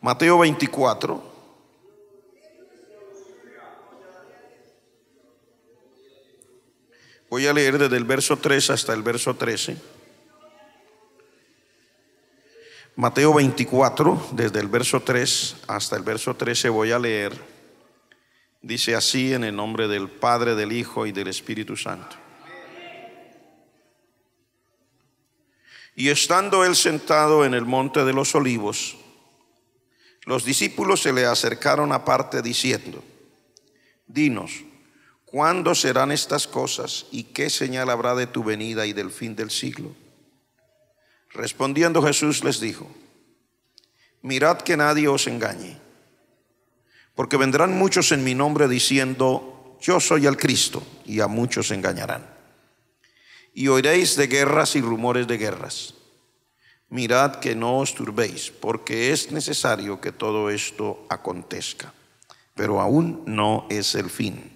Mateo 24. Voy a leer desde el verso 3 hasta el verso 13. Mateo 24, desde el verso 3 hasta el verso 13 voy a leer. Dice así en el nombre del Padre, del Hijo y del Espíritu Santo. Y estando él sentado en el monte de los olivos, los discípulos se le acercaron aparte diciendo, Dinos, ¿cuándo serán estas cosas y qué señal habrá de tu venida y del fin del siglo? Respondiendo Jesús les dijo, Mirad que nadie os engañe, porque vendrán muchos en mi nombre diciendo, Yo soy el Cristo, y a muchos engañarán. Y oiréis de guerras y rumores de guerras mirad que no os turbéis, porque es necesario que todo esto acontezca, pero aún no es el fin.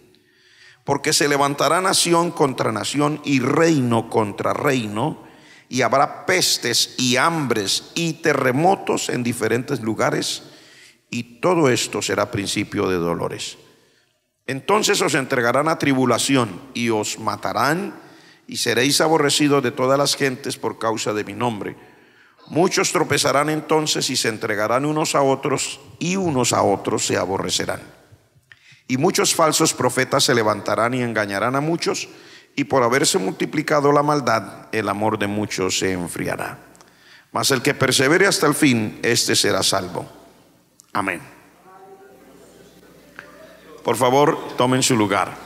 Porque se levantará nación contra nación y reino contra reino, y habrá pestes y hambres y terremotos en diferentes lugares, y todo esto será principio de dolores. Entonces os entregarán a tribulación y os matarán, y seréis aborrecidos de todas las gentes por causa de mi nombre Muchos tropezarán entonces y se entregarán unos a otros y unos a otros se aborrecerán. Y muchos falsos profetas se levantarán y engañarán a muchos y por haberse multiplicado la maldad, el amor de muchos se enfriará. Mas el que persevere hasta el fin, este será salvo. Amén. Por favor, tomen su lugar.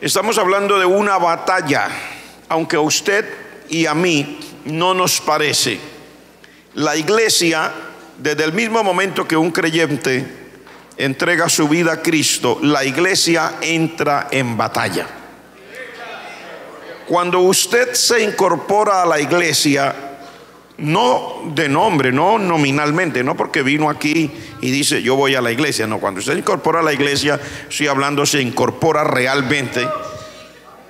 Estamos hablando de una batalla, aunque a usted y a mí no nos parece. La iglesia, desde el mismo momento que un creyente entrega su vida a Cristo, la iglesia entra en batalla. Cuando usted se incorpora a la iglesia, no de nombre, no nominalmente, no porque vino aquí y dice yo voy a la iglesia, no, cuando usted incorpora a la iglesia, estoy hablando, se incorpora realmente,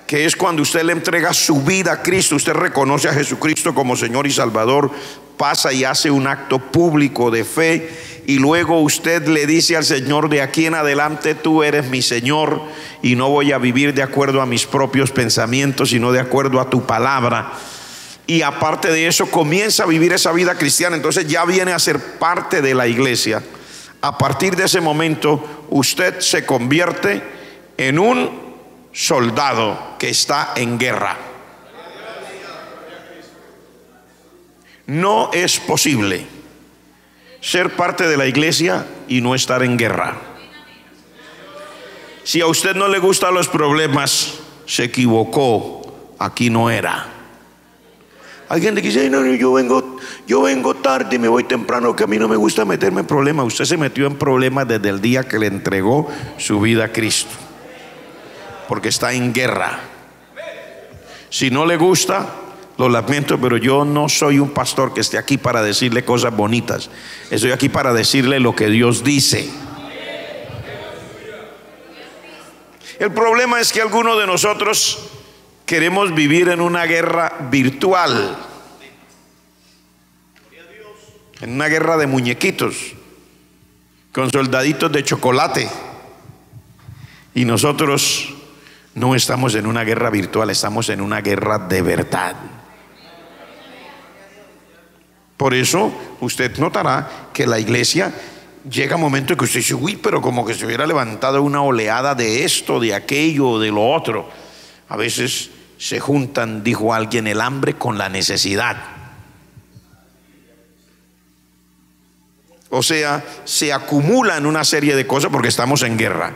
que es cuando usted le entrega su vida a Cristo, usted reconoce a Jesucristo como Señor y Salvador, pasa y hace un acto público de fe y luego usted le dice al Señor, de aquí en adelante tú eres mi Señor y no voy a vivir de acuerdo a mis propios pensamientos, sino de acuerdo a tu palabra y aparte de eso comienza a vivir esa vida cristiana, entonces ya viene a ser parte de la iglesia. A partir de ese momento usted se convierte en un soldado que está en guerra. No es posible ser parte de la iglesia y no estar en guerra. Si a usted no le gustan los problemas, se equivocó, aquí no era. Hay gente que dice, no, yo vengo, yo vengo tarde y me voy temprano, que a mí no me gusta meterme en problemas. Usted se metió en problemas desde el día que le entregó su vida a Cristo. Porque está en guerra. Si no le gusta, lo lamento, pero yo no soy un pastor que esté aquí para decirle cosas bonitas. Estoy aquí para decirle lo que Dios dice. El problema es que algunos de nosotros queremos vivir en una guerra virtual, en una guerra de muñequitos, con soldaditos de chocolate. Y nosotros no estamos en una guerra virtual, estamos en una guerra de verdad. Por eso usted notará que la iglesia llega un momento que usted dice, uy, pero como que se hubiera levantado una oleada de esto, de aquello, de lo otro. A veces se juntan, dijo alguien, el hambre con la necesidad. O sea, se acumulan una serie de cosas porque estamos en guerra.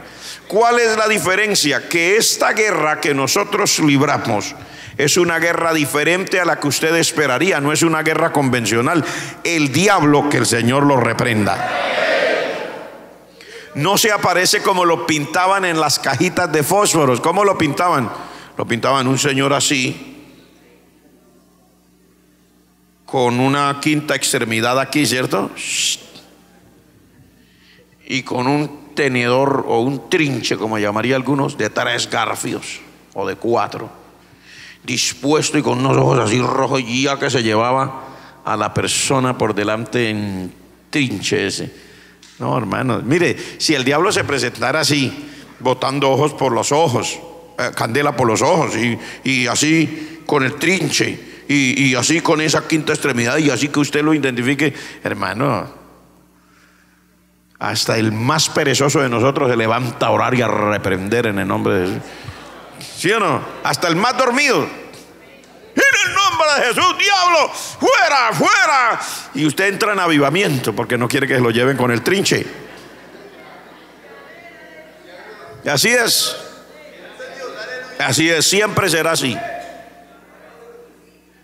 ¿Cuál es la diferencia? Que esta guerra que nosotros libramos es una guerra diferente a la que usted esperaría, no es una guerra convencional. El diablo que el Señor lo reprenda. No se aparece como lo pintaban en las cajitas de fósforos. ¿Cómo lo pintaban? Lo pintaban un señor así, con una quinta extremidad aquí, ¿cierto? Y con un tenedor o un trinche, como llamaría algunos, de tres garfios o de cuatro, dispuesto y con unos ojos así rojos, ya que se llevaba a la persona por delante en trinche ese. No, hermanos, mire, si el diablo se presentara así, botando ojos por los ojos, eh, candela por los ojos y, y así con el trinche y, y, así con esa quinta extremidad y así que usted lo identifique, hermano, hasta el más perezoso de nosotros se levanta a orar y a reprender en el nombre de Jesús. ¿Sí o no? Hasta el más dormido. En el nombre de Jesús, diablo, fuera, fuera. Y usted entra en avivamiento porque no quiere que se lo lleven con el trinche. Y así es. Así es, siempre será así.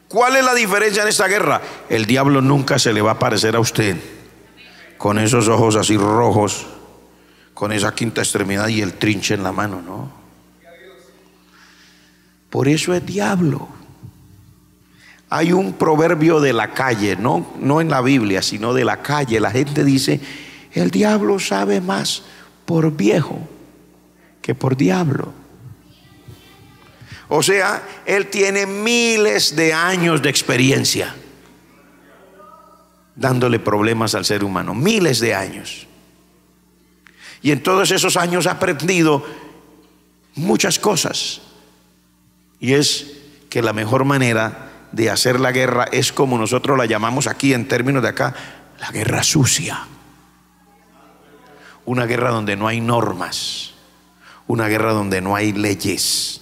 ¿Cuál es la diferencia en esta guerra? El diablo nunca se le va a parecer a usted con esos ojos así rojos, con esa quinta extremidad y el trinche en la mano, ¿no? Por eso es diablo. Hay un proverbio de la calle, no, no en la Biblia, sino de la calle. La gente dice, el diablo sabe más por viejo que por diablo. O sea, él tiene miles de años de experiencia dándole problemas al ser humano, miles de años. Y en todos esos años ha aprendido muchas cosas. Y es que la mejor manera de hacer la guerra es como nosotros la llamamos aquí en términos de acá, la guerra sucia. Una guerra donde no hay normas, una guerra donde no hay leyes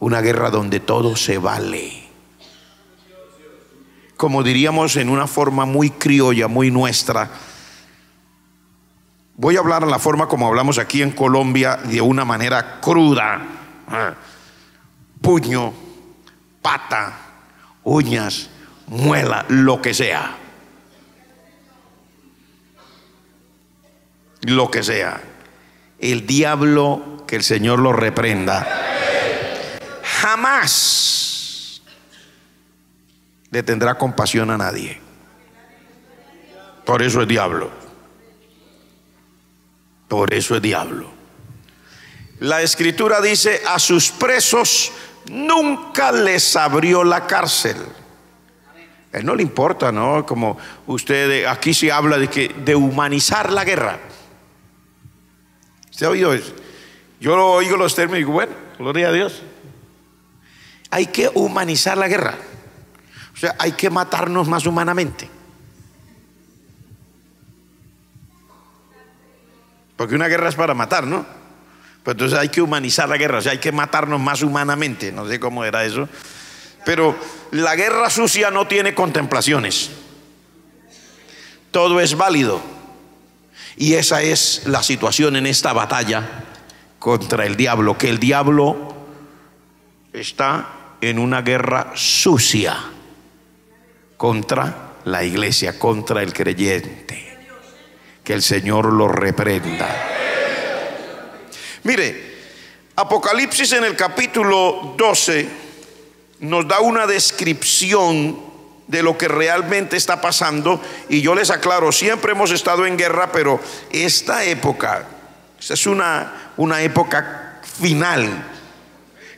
una guerra donde todo se vale. Como diríamos en una forma muy criolla, muy nuestra. Voy a hablar en la forma como hablamos aquí en Colombia de una manera cruda. Ah. Puño, pata, uñas, muela, lo que sea. Lo que sea. El diablo que el Señor lo reprenda jamás le tendrá compasión a nadie. Por eso es diablo. Por eso es diablo. La escritura dice, a sus presos nunca les abrió la cárcel. él no le importa, ¿no? Como usted, eh, aquí se habla de, que, de humanizar la guerra. Se ha oído eso? Yo lo oigo los términos y digo, bueno, gloria a Dios hay que humanizar la guerra. O sea, hay que matarnos más humanamente. Porque una guerra es para matar, ¿no? Pues entonces hay que humanizar la guerra, o sea, hay que matarnos más humanamente. No sé cómo era eso. Pero la guerra sucia no tiene contemplaciones. Todo es válido. Y esa es la situación en esta batalla contra el diablo, que el diablo está en una guerra sucia contra la iglesia, contra el creyente. Que el Señor lo reprenda. Mire, Apocalipsis en el capítulo 12 nos da una descripción de lo que realmente está pasando. Y yo les aclaro, siempre hemos estado en guerra, pero esta época, es una, una época final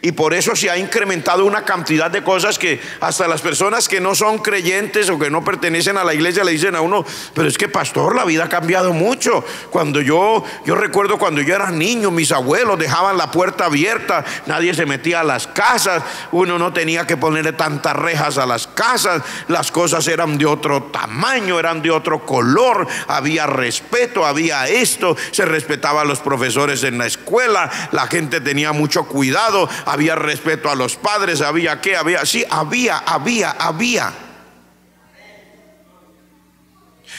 y por eso se ha incrementado una cantidad de cosas que hasta las personas que no son creyentes o que no pertenecen a la iglesia le dicen a uno, pero es que pastor, la vida ha cambiado mucho. Cuando yo, yo recuerdo cuando yo era niño, mis abuelos dejaban la puerta abierta, nadie se metía a las casas, uno no tenía que ponerle tantas rejas a las casas, las cosas eran de otro tamaño, eran de otro color, había respeto, había esto, se respetaba a los profesores en la escuela, la gente tenía mucho cuidado, había respeto a los padres, había qué, había, sí, había, había, había.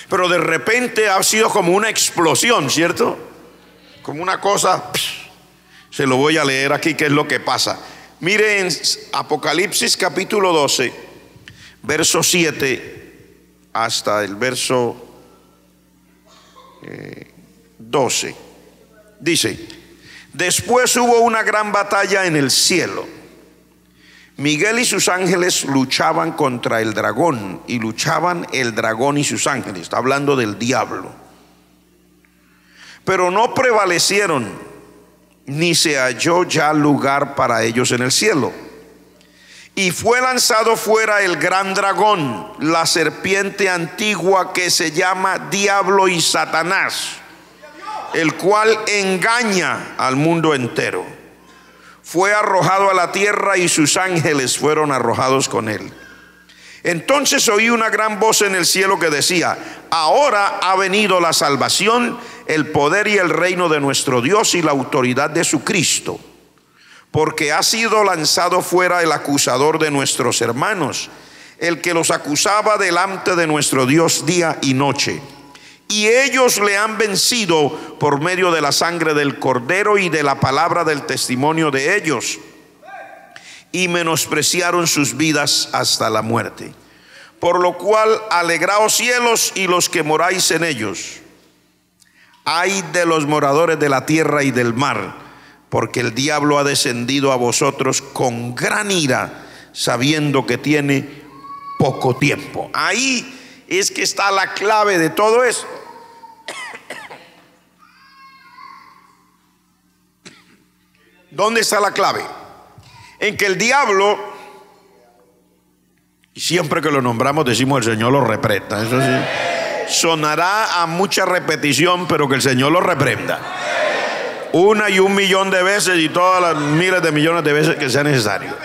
Pero de repente ha sido como una explosión, ¿cierto? Como una cosa, se lo voy a leer aquí, qué es lo que pasa. Miren Apocalipsis capítulo 12, verso 7 hasta el verso 12. Eh, Dice, Después hubo una gran batalla en el cielo. Miguel y sus ángeles luchaban contra el dragón y luchaban el dragón y sus ángeles. Está hablando del diablo. Pero no prevalecieron ni se halló ya lugar para ellos en el cielo. Y fue lanzado fuera el gran dragón, la serpiente antigua que se llama Diablo y Satanás el cual engaña al mundo entero. Fue arrojado a la tierra y sus ángeles fueron arrojados con él. Entonces oí una gran voz en el cielo que decía, ahora ha venido la salvación, el poder y el reino de nuestro Dios y la autoridad de su Cristo, porque ha sido lanzado fuera el acusador de nuestros hermanos, el que los acusaba delante de nuestro Dios día y noche. Y ellos le han vencido por medio de la sangre del cordero y de la palabra del testimonio de ellos. Y menospreciaron sus vidas hasta la muerte. Por lo cual, alegraos cielos y los que moráis en ellos. Ay de los moradores de la tierra y del mar, porque el diablo ha descendido a vosotros con gran ira, sabiendo que tiene poco tiempo. Ahí es que está la clave de todo eso. ¿Dónde está la clave? En que el diablo, siempre que lo nombramos decimos el Señor lo reprenda, eso sí, sonará a mucha repetición, pero que el Señor lo reprenda. Una y un millón de veces y todas las miles de millones de veces que sea necesario.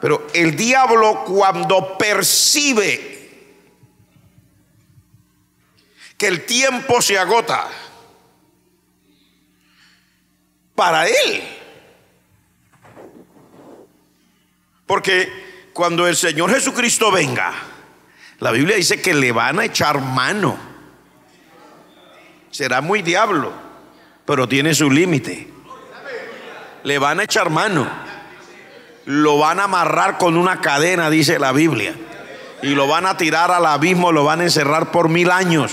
Pero el diablo cuando percibe que el tiempo se agota. Para él. Porque cuando el Señor Jesucristo venga, la Biblia dice que le van a echar mano. Será muy diablo, pero tiene su límite. Le van a echar mano. Lo van a amarrar con una cadena, dice la Biblia. Y lo van a tirar al abismo, lo van a encerrar por mil años.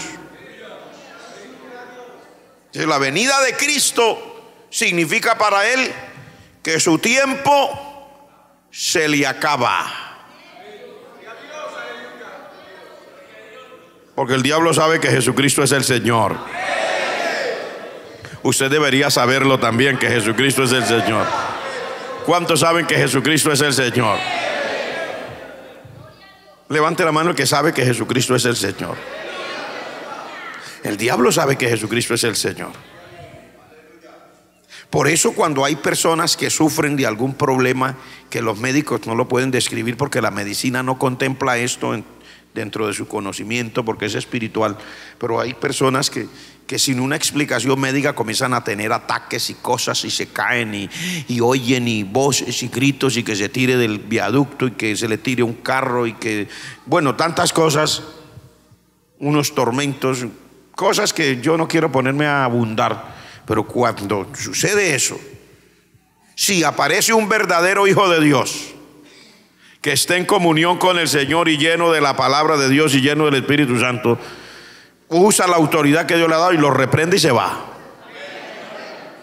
La venida de Cristo significa para él que su tiempo se le acaba. Porque el diablo sabe que Jesucristo es el Señor. Usted debería saberlo también que Jesucristo es el Señor. ¿Cuántos saben que Jesucristo es el Señor? Levante la mano el que sabe que Jesucristo es el Señor. El diablo sabe que Jesucristo es el Señor. Por eso cuando hay personas que sufren de algún problema que los médicos no lo pueden describir porque la medicina no contempla esto dentro de su conocimiento porque es espiritual, pero hay personas que, que sin una explicación médica comienzan a tener ataques y cosas y se caen y, y, oyen y voces y gritos y que se tire del viaducto y que se le tire un carro y que, bueno, tantas cosas, unos tormentos Cosas que yo no quiero ponerme a abundar, pero cuando sucede eso, si aparece un verdadero hijo de Dios, que esté en comunión con el Señor y lleno de la palabra de Dios y lleno del Espíritu Santo, usa la autoridad que Dios le ha dado y lo reprende y se va.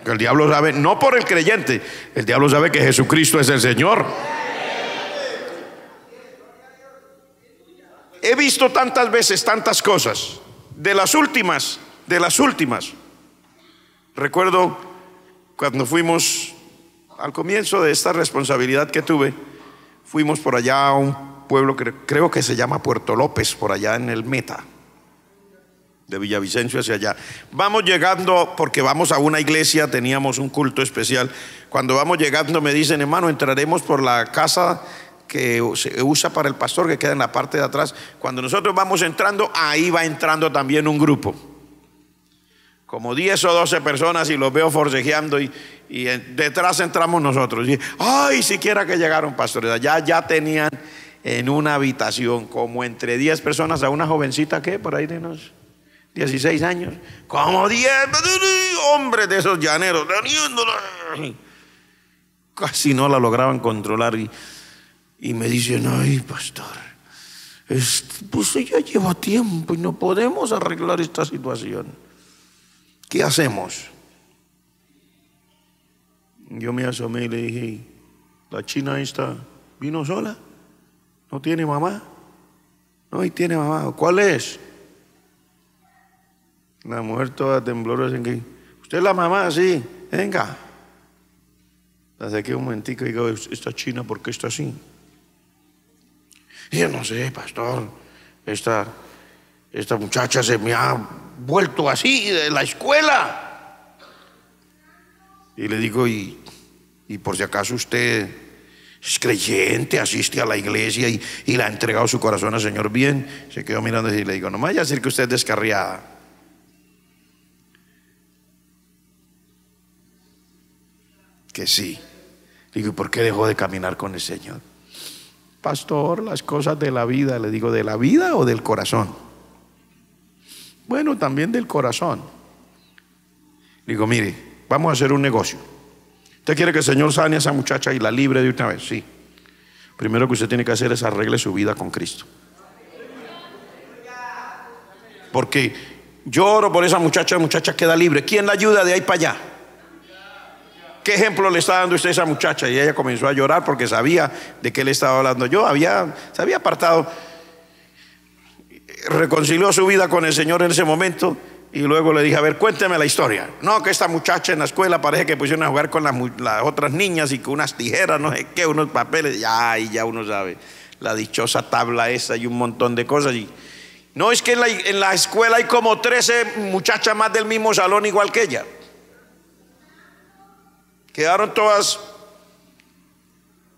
el diablo sabe, no por el creyente, el diablo sabe que Jesucristo es el Señor. He visto tantas veces tantas cosas de las últimas, de las últimas. Recuerdo cuando fuimos al comienzo de esta responsabilidad que tuve, fuimos por allá a un pueblo que creo que se llama Puerto López, por allá en el Meta, de Villavicencio hacia allá. Vamos llegando, porque vamos a una iglesia, teníamos un culto especial. Cuando vamos llegando me dicen, hermano, entraremos por la casa que se usa para el pastor que queda en la parte de atrás. Cuando nosotros vamos entrando, ahí va entrando también un grupo. Como 10 o 12 personas y los veo forcejeando y, detrás entramos nosotros. Y, ay, siquiera que llegaron pastores. Allá ya tenían en una habitación como entre 10 personas a una jovencita que por ahí de unos 16 años. Como 10 hombres de esos llaneros. Casi no la lograban controlar. Y, y me dicen, ay, pastor, pues ya lleva tiempo y no podemos arreglar esta situación. ¿Qué hacemos? Yo me asomé y le dije, la china esta vino sola, no tiene mamá, no y tiene mamá, ¿cuál es? La mujer toda temblorosa usted es la mamá, sí, venga. Hace que un momentico digo, esta china, ¿por qué está así? yo no sé, pastor, esta, esta muchacha se me ha vuelto así de la escuela. Y le digo, y, por si acaso usted es creyente, asiste a la iglesia y, y, le ha entregado su corazón al Señor bien, se quedó mirando y le digo, no vaya a decir que usted es descarriada. Que sí. Digo, ¿y por qué dejó de caminar con el Señor? Pastor, las cosas de la vida, le digo, ¿de la vida o del corazón? Bueno, también del corazón. Digo, mire, vamos a hacer un negocio. ¿Usted quiere que el Señor sane a esa muchacha y la libre de una vez? Sí. Primero que usted tiene que hacer es arregle su vida con Cristo. Porque lloro por esa muchacha, muchacha queda libre. ¿Quién la ayuda de ahí para allá? ¿Qué ejemplo le está dando usted a esa muchacha? Y ella comenzó a llorar porque sabía de qué le estaba hablando. Yo había, se había apartado, reconcilió su vida con el Señor en ese momento. Y luego le dije, a ver, cuénteme la historia. No, que esta muchacha en la escuela parece que pusieron a jugar con las, otras niñas y con unas tijeras, no sé qué, unos papeles. Ya, y ya uno sabe. La dichosa tabla esa y un montón de cosas. Y, no, es que en la escuela hay como 13 muchachas más del mismo salón igual que ella. Quedaron todas.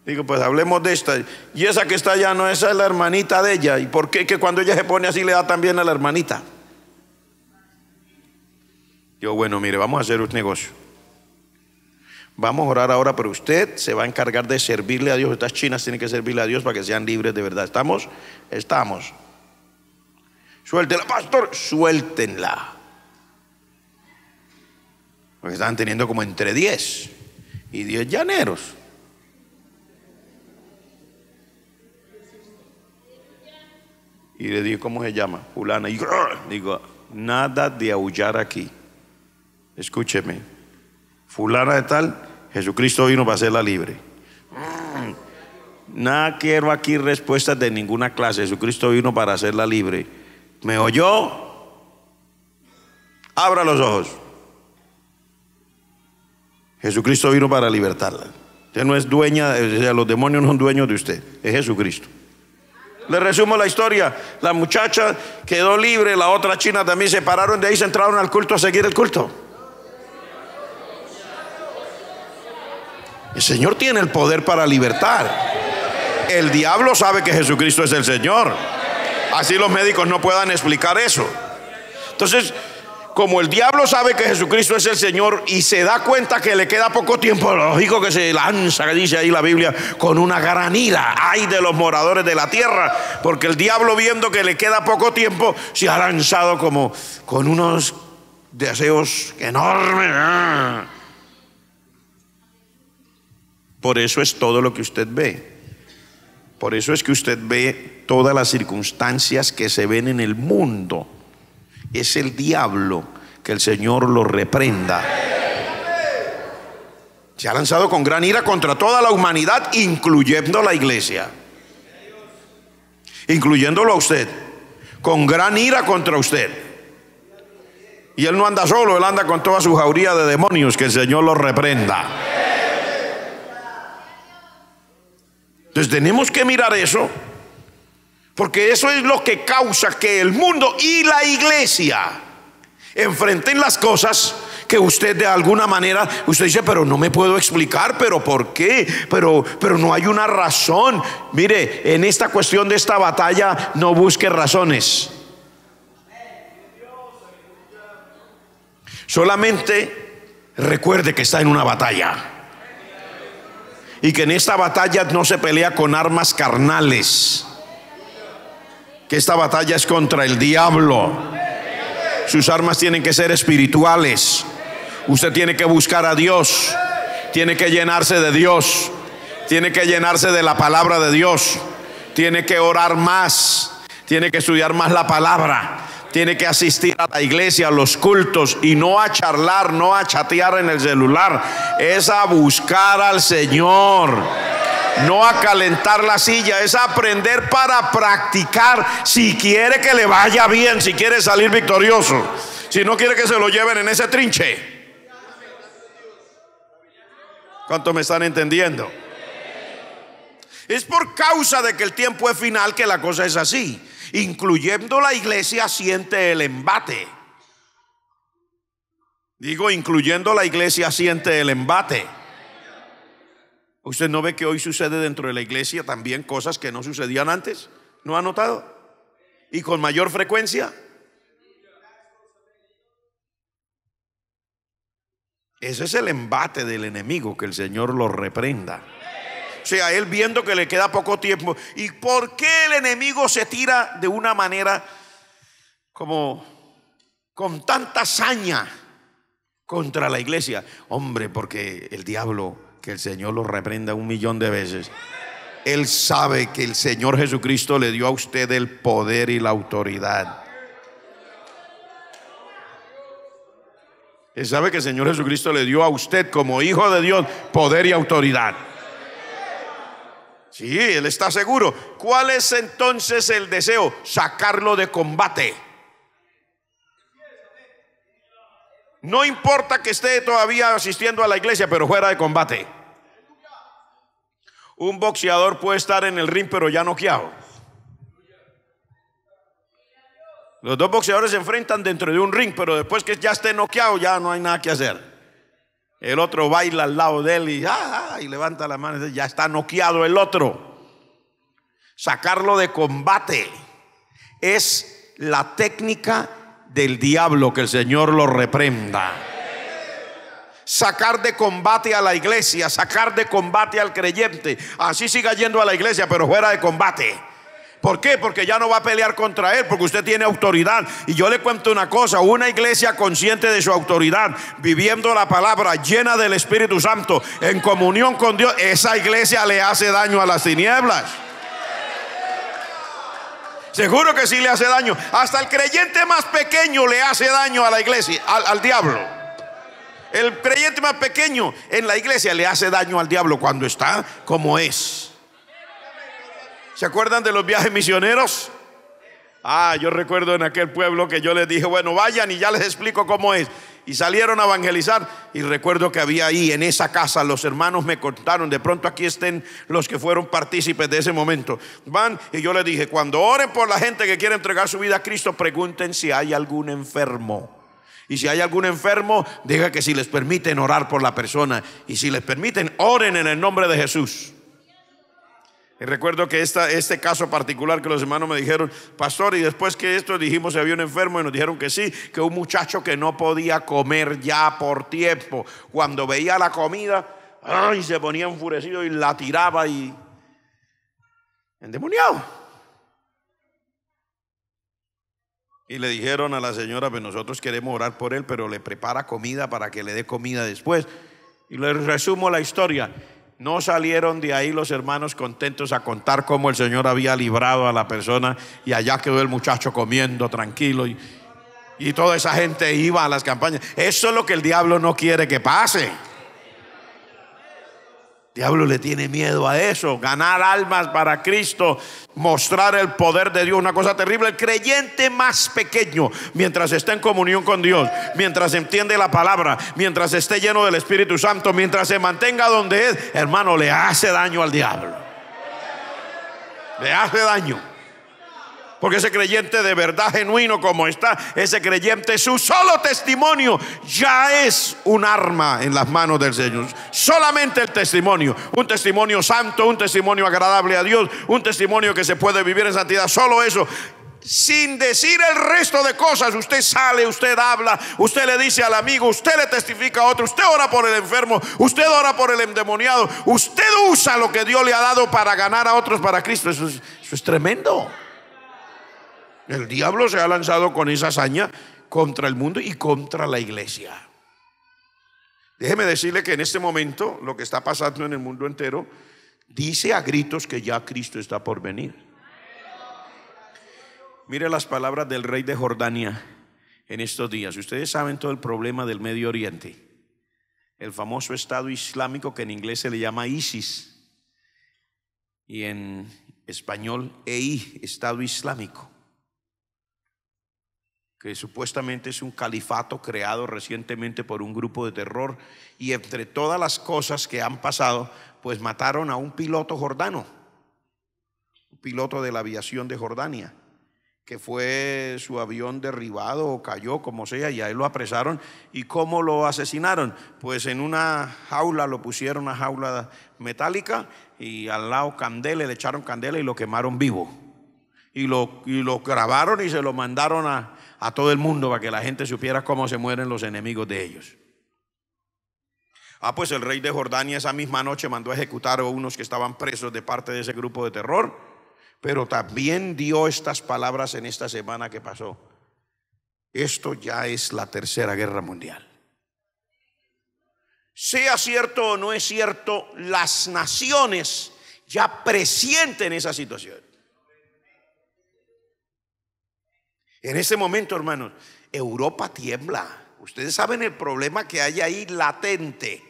Digo, pues hablemos de esta. Y esa que está allá, no, esa es la hermanita de ella. ¿Y por qué que cuando ella se pone así le da también a la hermanita? Yo, bueno, mire, vamos a hacer un negocio. Vamos a orar ahora, pero usted se va a encargar de servirle a Dios. Estas chinas tienen que servirle a Dios para que sean libres de verdad. ¿Estamos? Estamos. Suéltenla, pastor, suéltenla. Porque están teniendo como entre 10 y Dios llaneros. Y le digo, ¿cómo se llama? Fulana. Y digo, nada de aullar aquí. Escúcheme. Fulana de tal, Jesucristo vino para hacerla libre. Mm, nada quiero aquí respuestas de ninguna clase. Jesucristo vino para hacerla libre. ¿Me oyó? Abra los ojos. Jesucristo vino para libertarla. Usted no es dueña, los demonios no son dueños de usted, es Jesucristo. Le resumo la historia. La muchacha quedó libre, la otra china también se pararon de ahí, se entraron al culto a seguir el culto. El Señor tiene el poder para libertar. El diablo sabe que Jesucristo es el Señor. Así los médicos no puedan explicar eso. Entonces, como el diablo sabe que Jesucristo es el Señor y se da cuenta que le queda poco tiempo, lógico que se lanza, que dice ahí la Biblia, con una gran ira. Ay de los moradores de la tierra, porque el diablo viendo que le queda poco tiempo, se ha lanzado como con unos deseos enormes. ¿eh? Por eso es todo lo que usted ve. Por eso es que usted ve todas las circunstancias que se ven en el mundo. Es el diablo que el Señor lo reprenda. Se ha lanzado con gran ira contra toda la humanidad, incluyendo la iglesia. Incluyéndolo a usted. Con gran ira contra usted. Y él no anda solo, él anda con toda su jauría de demonios, que el Señor lo reprenda. Entonces tenemos que mirar eso porque eso es lo que causa que el mundo y la iglesia enfrenten las cosas que usted de alguna manera, usted dice, pero no me puedo explicar, pero ¿por qué? Pero, pero no hay una razón. Mire, en esta cuestión de esta batalla no busque razones. Solamente recuerde que está en una batalla. Y que en esta batalla no se pelea con armas carnales que esta batalla es contra el diablo. Sus armas tienen que ser espirituales. Usted tiene que buscar a Dios. Tiene que llenarse de Dios. Tiene que llenarse de la palabra de Dios. Tiene que orar más. Tiene que estudiar más la palabra. Tiene que asistir a la iglesia, a los cultos y no a charlar, no a chatear en el celular. Es a buscar al Señor no a calentar la silla, es aprender para practicar si quiere que le vaya bien, si quiere salir victorioso, si no quiere que se lo lleven en ese trinche. ¿Cuánto me están entendiendo? Es por causa de que el tiempo es final que la cosa es así. Incluyendo la iglesia siente el embate. Digo, incluyendo la iglesia siente el embate. ¿Usted no ve que hoy sucede dentro de la iglesia también cosas que no sucedían antes? ¿No ha notado? Y con mayor frecuencia. Ese es el embate del enemigo, que el Señor lo reprenda. O sea, él viendo que le queda poco tiempo. ¿Y por qué el enemigo se tira de una manera como con tanta saña contra la iglesia? Hombre, porque el diablo que el Señor lo reprenda un millón de veces. Él sabe que el Señor Jesucristo le dio a usted el poder y la autoridad. Él sabe que el Señor Jesucristo le dio a usted como hijo de Dios poder y autoridad. Sí, Él está seguro. ¿Cuál es entonces el deseo? Sacarlo de combate. No importa que esté todavía asistiendo a la iglesia, pero fuera de combate. Un boxeador puede estar en el ring, pero ya noqueado. Los dos boxeadores se enfrentan dentro de un ring, pero después que ya esté noqueado, ya no hay nada que hacer. El otro baila al lado de él y, ah, ah, y levanta la mano. Ya está noqueado el otro. Sacarlo de combate es la técnica del diablo, que el Señor lo reprenda. Sacar de combate a la iglesia, sacar de combate al creyente. Así siga yendo a la iglesia, pero fuera de combate. ¿Por qué? Porque ya no va a pelear contra él, porque usted tiene autoridad. Y yo le cuento una cosa, una iglesia consciente de su autoridad, viviendo la palabra, llena del Espíritu Santo, en comunión con Dios, esa iglesia le hace daño a las tinieblas. Seguro que sí le hace daño. Hasta el creyente más pequeño le hace daño a la iglesia, al, al diablo. El creyente más pequeño en la iglesia le hace daño al diablo cuando está como es. ¿Se acuerdan de los viajes misioneros? Ah, yo recuerdo en aquel pueblo que yo les dije, bueno, vayan y ya les explico cómo es y salieron a evangelizar. Y recuerdo que había ahí en esa casa, los hermanos me contaron, de pronto aquí estén los que fueron partícipes de ese momento. Van y yo les dije, cuando oren por la gente que quiere entregar su vida a Cristo, pregunten si hay algún enfermo. Y si hay algún enfermo, diga que si les permiten orar por la persona. Y si les permiten, oren en el nombre de Jesús. Y recuerdo que este caso particular que los hermanos me dijeron, pastor, y después que esto dijimos se había un enfermo y nos dijeron que sí, que un muchacho que no podía comer ya por tiempo, cuando veía la comida, ay, se ponía enfurecido y la tiraba y endemoniado. Y le dijeron a la señora, pues nosotros queremos orar por él, pero le prepara comida para que le dé comida después. Y le resumo la historia. No salieron de ahí los hermanos contentos a contar cómo el Señor había librado a la persona y allá quedó el muchacho comiendo tranquilo y, y toda esa gente iba a las campañas. Eso es lo que el diablo no quiere que pase diablo le tiene miedo a eso, ganar almas para Cristo, mostrar el poder de Dios, una cosa terrible. El creyente más pequeño, mientras está en comunión con Dios, mientras entiende la palabra, mientras esté lleno del Espíritu Santo, mientras se mantenga donde es, hermano, le hace daño al diablo. Le hace daño. Porque ese creyente de verdad genuino como está, ese creyente, su solo testimonio ya es un arma en las manos del Señor. Solamente el testimonio. Un testimonio santo, un testimonio agradable a Dios, un testimonio que se puede vivir en santidad. Solo eso sin decir el resto de cosas. Usted sale, usted habla, usted le dice al amigo, usted le testifica a otro, usted ora por el enfermo, usted ora por el endemoniado, usted usa lo que Dios le ha dado para ganar a otros para Cristo. Eso es, es tremendo. El diablo se ha lanzado con esa hazaña contra el mundo y contra la iglesia. Déjeme decirle que en este momento lo que está pasando en el mundo entero dice a gritos que ya Cristo está por venir. Mire las palabras del rey de Jordania en estos días. Ustedes saben todo el problema del Medio Oriente, el famoso Estado Islámico que en inglés se le llama ISIS y en español EI, Estado Islámico supuestamente es un califato creado recientemente por un grupo de terror, y entre todas las cosas que han pasado, pues mataron a un piloto jordano, un piloto de la aviación de Jordania, que fue su avión derribado o cayó, como sea, y ahí lo apresaron. ¿Y cómo lo asesinaron? Pues en una jaula, lo pusieron una jaula metálica y al lado candela, le echaron candela y lo quemaron vivo. Y lo, y lo grabaron y se lo mandaron a, a todo el mundo para que la gente supiera cómo se mueren los enemigos de ellos. Ah, pues el rey de Jordania esa misma noche mandó a ejecutar a unos que estaban presos de parte de ese grupo de terror, pero también dio estas palabras en esta semana que pasó. Esto ya es la tercera guerra mundial. Sea cierto o no es cierto, las naciones ya presienten esa situación. En ese momento, hermanos, Europa tiembla. Ustedes saben el problema que hay ahí latente.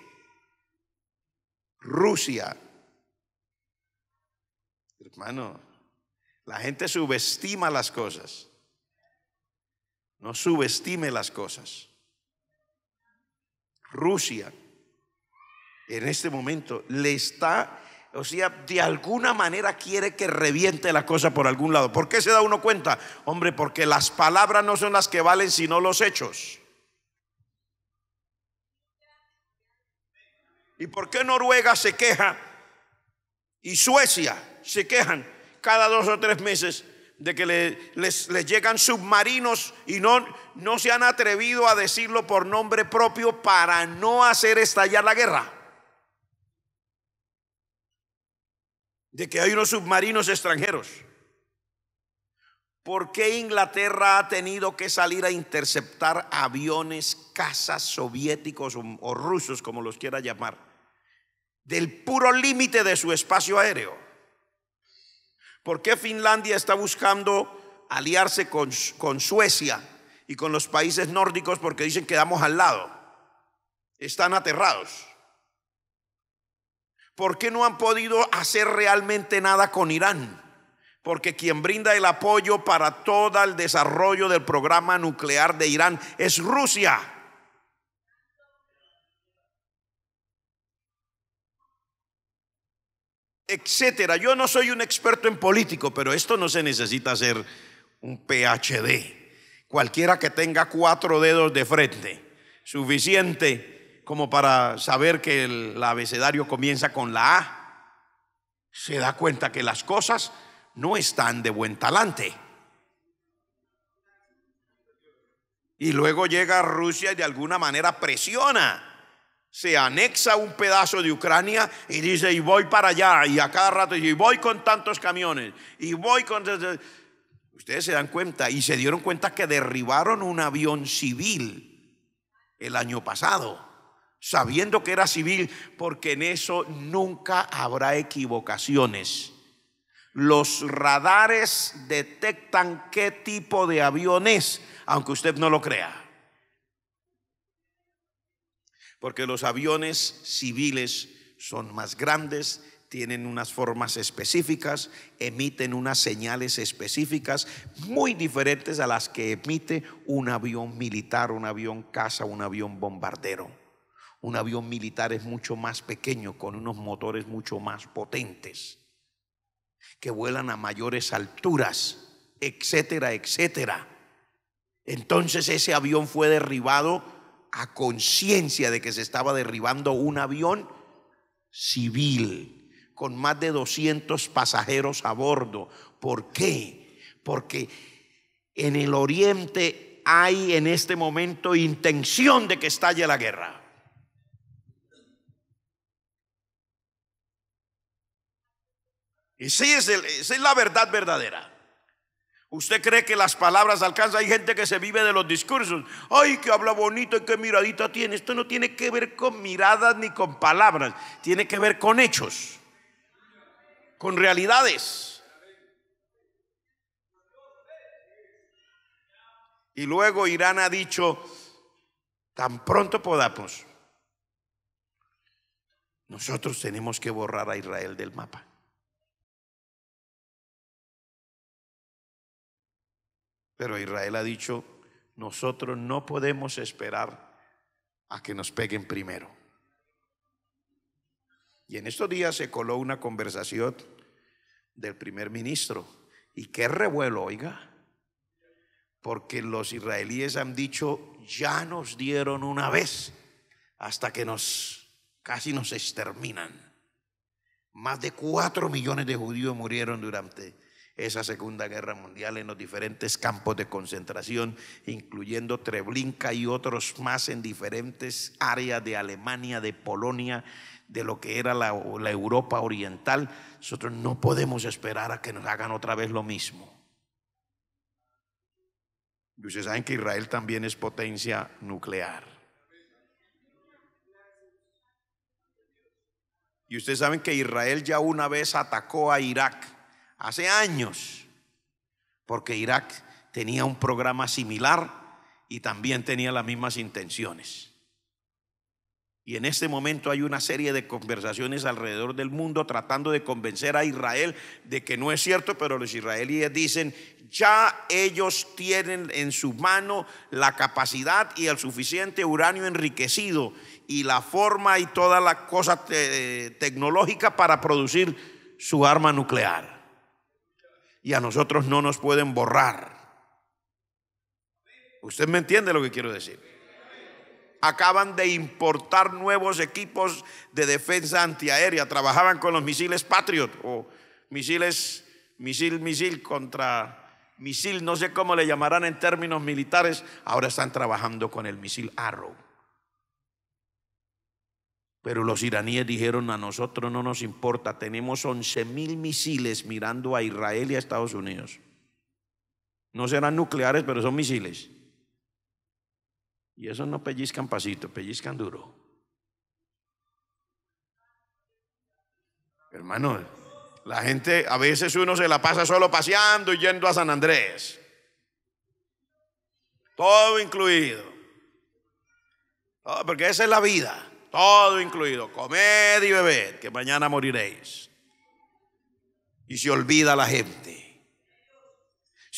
Rusia. Hermano, la gente subestima las cosas. No subestime las cosas. Rusia en este momento le está o sea, de alguna manera quiere que reviente la cosa por algún lado. ¿Por qué se da uno cuenta? Hombre, porque las palabras no son las que valen, sino los hechos. ¿Y por qué Noruega se queja y Suecia se quejan cada dos o tres meses de que les, llegan submarinos y no, no se han atrevido a decirlo por nombre propio para no hacer estallar la guerra? de que hay unos submarinos extranjeros. ¿Por qué Inglaterra ha tenido que salir a interceptar aviones, cazas, soviéticos o, rusos, como los quiera llamar, del puro límite de su espacio aéreo? ¿Por qué Finlandia está buscando aliarse con, con Suecia y con los países nórdicos porque dicen que damos al lado? Están aterrados. ¿Por qué no han podido hacer realmente nada con Irán? Porque quien brinda el apoyo para todo el desarrollo del programa nuclear de Irán es Rusia. Etcétera. Yo no soy un experto en político, pero esto no se necesita hacer un PhD. Cualquiera que tenga cuatro dedos de frente, suficiente como para saber que el abecedario comienza con la A, se da cuenta que las cosas no están de buen talante. Y luego llega Rusia y de alguna manera presiona. Se anexa un pedazo de Ucrania y dice, y voy para allá, y a cada rato, y voy con tantos camiones, y voy con... Ustedes se dan cuenta, y se dieron cuenta que derribaron un avión civil el año pasado sabiendo que era civil, porque en eso nunca habrá equivocaciones. Los radares detectan qué tipo de aviones, es, aunque usted no lo crea. Porque los aviones civiles son más grandes, tienen unas formas específicas, emiten unas señales específicas muy diferentes a las que emite un avión militar, un avión caza, un avión bombardero. Un avión militar es mucho más pequeño, con unos motores mucho más potentes, que vuelan a mayores alturas, etcétera, etcétera. Entonces ese avión fue derribado a conciencia de que se estaba derribando un avión civil con más de 200 pasajeros a bordo. ¿Por qué? Porque en el oriente hay en este momento intención de que estalle la guerra. Y sí, es esa es la verdad verdadera. Usted cree que las palabras alcanzan. Hay gente que se vive de los discursos. Ay, que habla bonito y qué miradita tiene. Esto no tiene que ver con miradas ni con palabras. Tiene que ver con hechos, con realidades. Y luego Irán ha dicho, tan pronto podamos, nosotros tenemos que borrar a Israel del mapa. Pero Israel ha dicho, nosotros no podemos esperar a que nos peguen primero. Y en estos días se coló una conversación del primer ministro. Y qué revuelo, oiga. Porque los israelíes han dicho, ya nos dieron una vez hasta que nos casi nos exterminan. Más de cuatro millones de judíos murieron durante esa Segunda Guerra Mundial en los diferentes campos de concentración, incluyendo Treblinka y otros más en diferentes áreas de Alemania, de Polonia, de lo que era la, Europa Oriental. Nosotros no podemos esperar a que nos hagan otra vez lo mismo. Y ustedes saben que Israel también es potencia nuclear. Y ustedes saben que Israel ya una vez atacó a Irak hace años, porque Irak tenía un programa similar y también tenía las mismas intenciones. Y en este momento hay una serie de conversaciones alrededor del mundo tratando de convencer a Israel de que no es cierto, pero los israelíes dicen, ya ellos tienen en su mano la capacidad y el suficiente uranio enriquecido y la forma y toda la cosa tecnológicas eh, tecnológica para producir su arma nuclear y a nosotros no nos pueden borrar. ¿Usted me entiende lo que quiero decir? Acaban de importar nuevos equipos de defensa antiaérea. Trabajaban con los misiles Patriot o misiles, misil, misil contra misil, no sé cómo le llamarán en términos militares. Ahora están trabajando con el misil Arrow. Pero los iraníes dijeron, a nosotros no nos importa, tenemos 11 mil misiles mirando a Israel y a Estados Unidos. No serán nucleares, pero son misiles. Y eso no pellizcan pasito, pellizcan duro. Hermano, la gente, a veces uno se la pasa solo paseando y yendo a San Andrés. Todo incluido. porque esa es la vida todo incluido, comed y bebed, que mañana moriréis. Y se olvida la gente.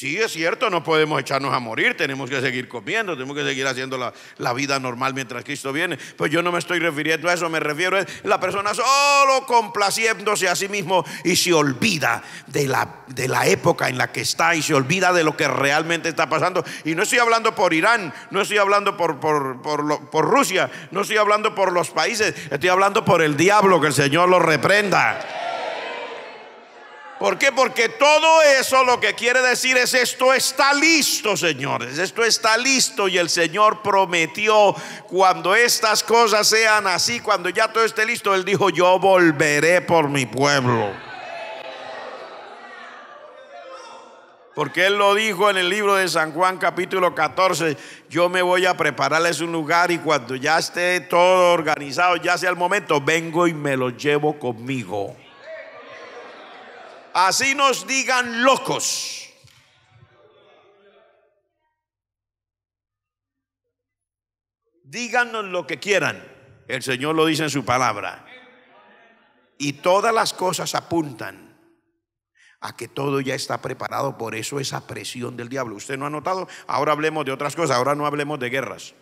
Sí, es cierto, no podemos echarnos a morir, tenemos que seguir comiendo, tenemos que seguir haciendo la, vida normal mientras Cristo viene. Pues yo no me estoy refiriendo a eso, me refiero a la persona solo complaciéndose a sí mismo y se olvida de la, de la época en la que está y se olvida de lo que realmente está pasando. Y no estoy hablando por Irán, no estoy hablando por, por, por Rusia, no estoy hablando por los países, estoy hablando por el diablo, que el Señor lo reprenda. ¿Por qué? Porque todo eso lo que quiere decir es esto está listo, señores. Esto está listo y el Señor prometió cuando estas cosas sean así, cuando ya todo esté listo, Él dijo, yo volveré por mi pueblo. Porque Él lo dijo en el libro de San Juan capítulo 14, yo me voy a prepararles un lugar y cuando ya esté todo organizado, ya sea el momento, vengo y me lo llevo conmigo. Así nos digan locos. Díganos lo que quieran. El Señor lo dice en su palabra. Y todas las cosas apuntan a que todo ya está preparado. Por eso esa presión del diablo. Usted no ha notado. Ahora hablemos de otras cosas. Ahora no hablemos de guerras.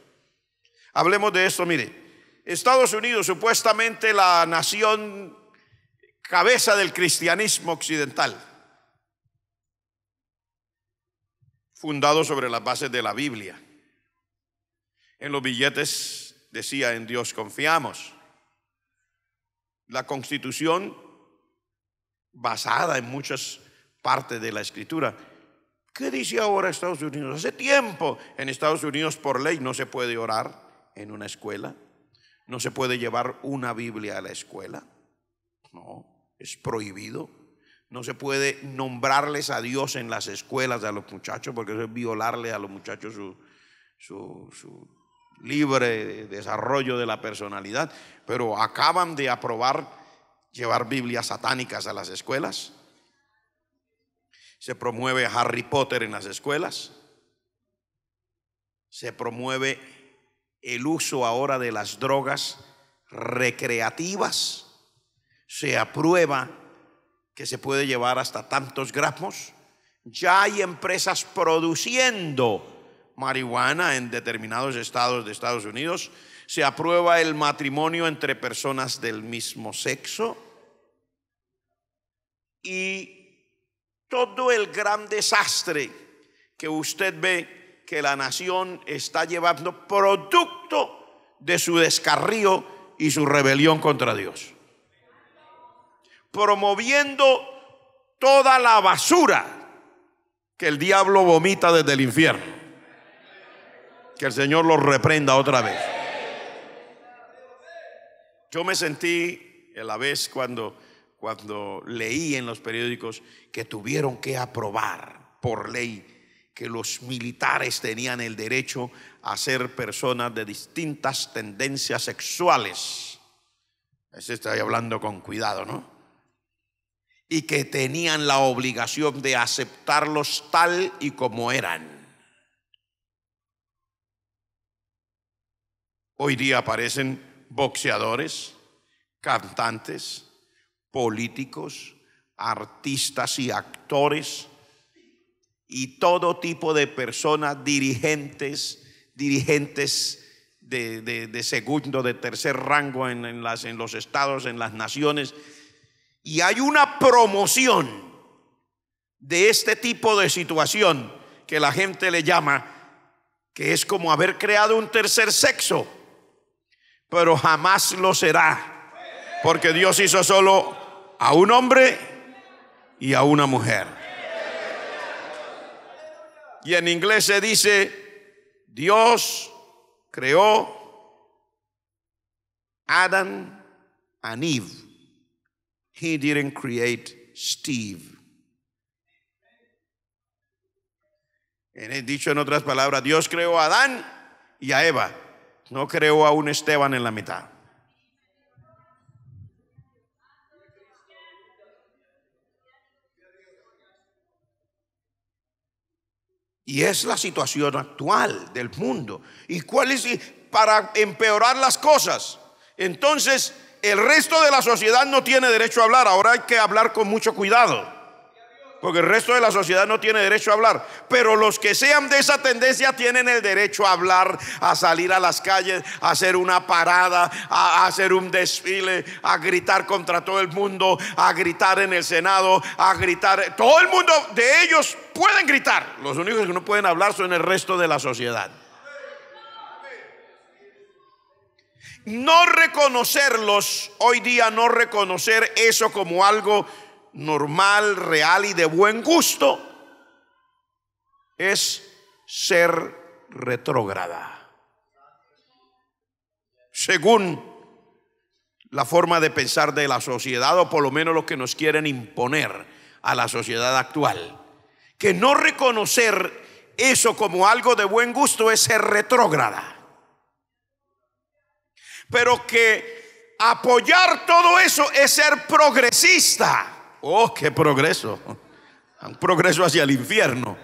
Hablemos de esto. Mire, Estados Unidos, supuestamente la nación cabeza del cristianismo occidental, fundado sobre las bases de la Biblia. En los billetes decía, en Dios confiamos. La constitución, basada en muchas partes de la escritura, ¿qué dice ahora Estados Unidos? Hace tiempo en Estados Unidos por ley no se puede orar en una escuela, no se puede llevar una Biblia a la escuela. No. Es prohibido. No se puede nombrarles a Dios en las escuelas a los muchachos, porque eso es violarle a los muchachos su, su, su libre desarrollo de la personalidad. Pero acaban de aprobar llevar Biblias satánicas a las escuelas. Se promueve Harry Potter en las escuelas. Se promueve el uso ahora de las drogas recreativas se aprueba que se puede llevar hasta tantos gramos. Ya hay empresas produciendo marihuana en determinados estados de Estados Unidos. Se aprueba el matrimonio entre personas del mismo sexo. Y todo el gran desastre que usted ve que la nación está llevando producto de su descarrío y su rebelión contra Dios promoviendo toda la basura que el diablo vomita desde el infierno. Que el Señor los reprenda otra vez. Yo me sentí a la vez cuando, cuando leí en los periódicos que tuvieron que aprobar por ley que los militares tenían el derecho a ser personas de distintas tendencias sexuales. Ese estoy hablando con cuidado, ¿no? y que tenían la obligación de aceptarlos tal y como eran. Hoy día aparecen boxeadores, cantantes, políticos, artistas y actores y todo tipo de personas, dirigentes, dirigentes de, segundo, de tercer rango en los estados, en las naciones, y hay una promoción de este tipo de situación que la gente le llama, que es como haber creado un tercer sexo, pero jamás lo será, porque Dios hizo solo a un hombre y a una mujer. Y en inglés se dice, Dios creó Adán and Eve He didn't create Steve. Dicho en otras palabras, Dios creó a Adán y a Eva, no creó a un Esteban en la mitad. Y es la situación actual del mundo. ¿Y cuál es? Para empeorar las cosas. Entonces, el resto de la sociedad no tiene derecho a hablar. Ahora hay que hablar con mucho cuidado. Porque el resto de la sociedad no tiene derecho a hablar. Pero los que sean de esa tendencia tienen el derecho a hablar, a salir a las calles, a hacer una parada, a hacer un desfile, a gritar contra todo el mundo, a gritar en el Senado, a gritar. Todo el mundo de ellos pueden gritar. Los únicos que no pueden hablar son el resto de la sociedad. No reconocerlos, hoy día no reconocer eso como algo normal, real y de buen gusto, es ser retrógrada. Según la forma de pensar de la sociedad, o por lo menos lo que nos quieren imponer a la sociedad actual. Que no reconocer eso como algo de buen gusto es ser retrógrada. Pero que apoyar todo eso es ser progresista. Oh, qué progreso. Un progreso hacia el infierno.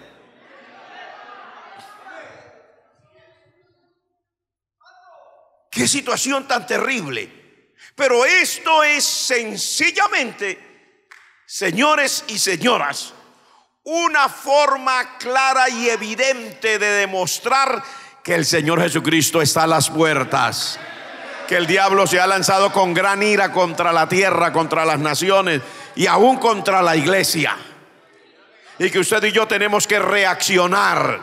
Qué situación tan terrible. Pero esto es sencillamente, señores y señoras, una forma clara y evidente de demostrar que el Señor Jesucristo está a las puertas que el diablo se ha lanzado con gran ira contra la tierra, contra las naciones y aún contra la iglesia. Y que usted y yo tenemos que reaccionar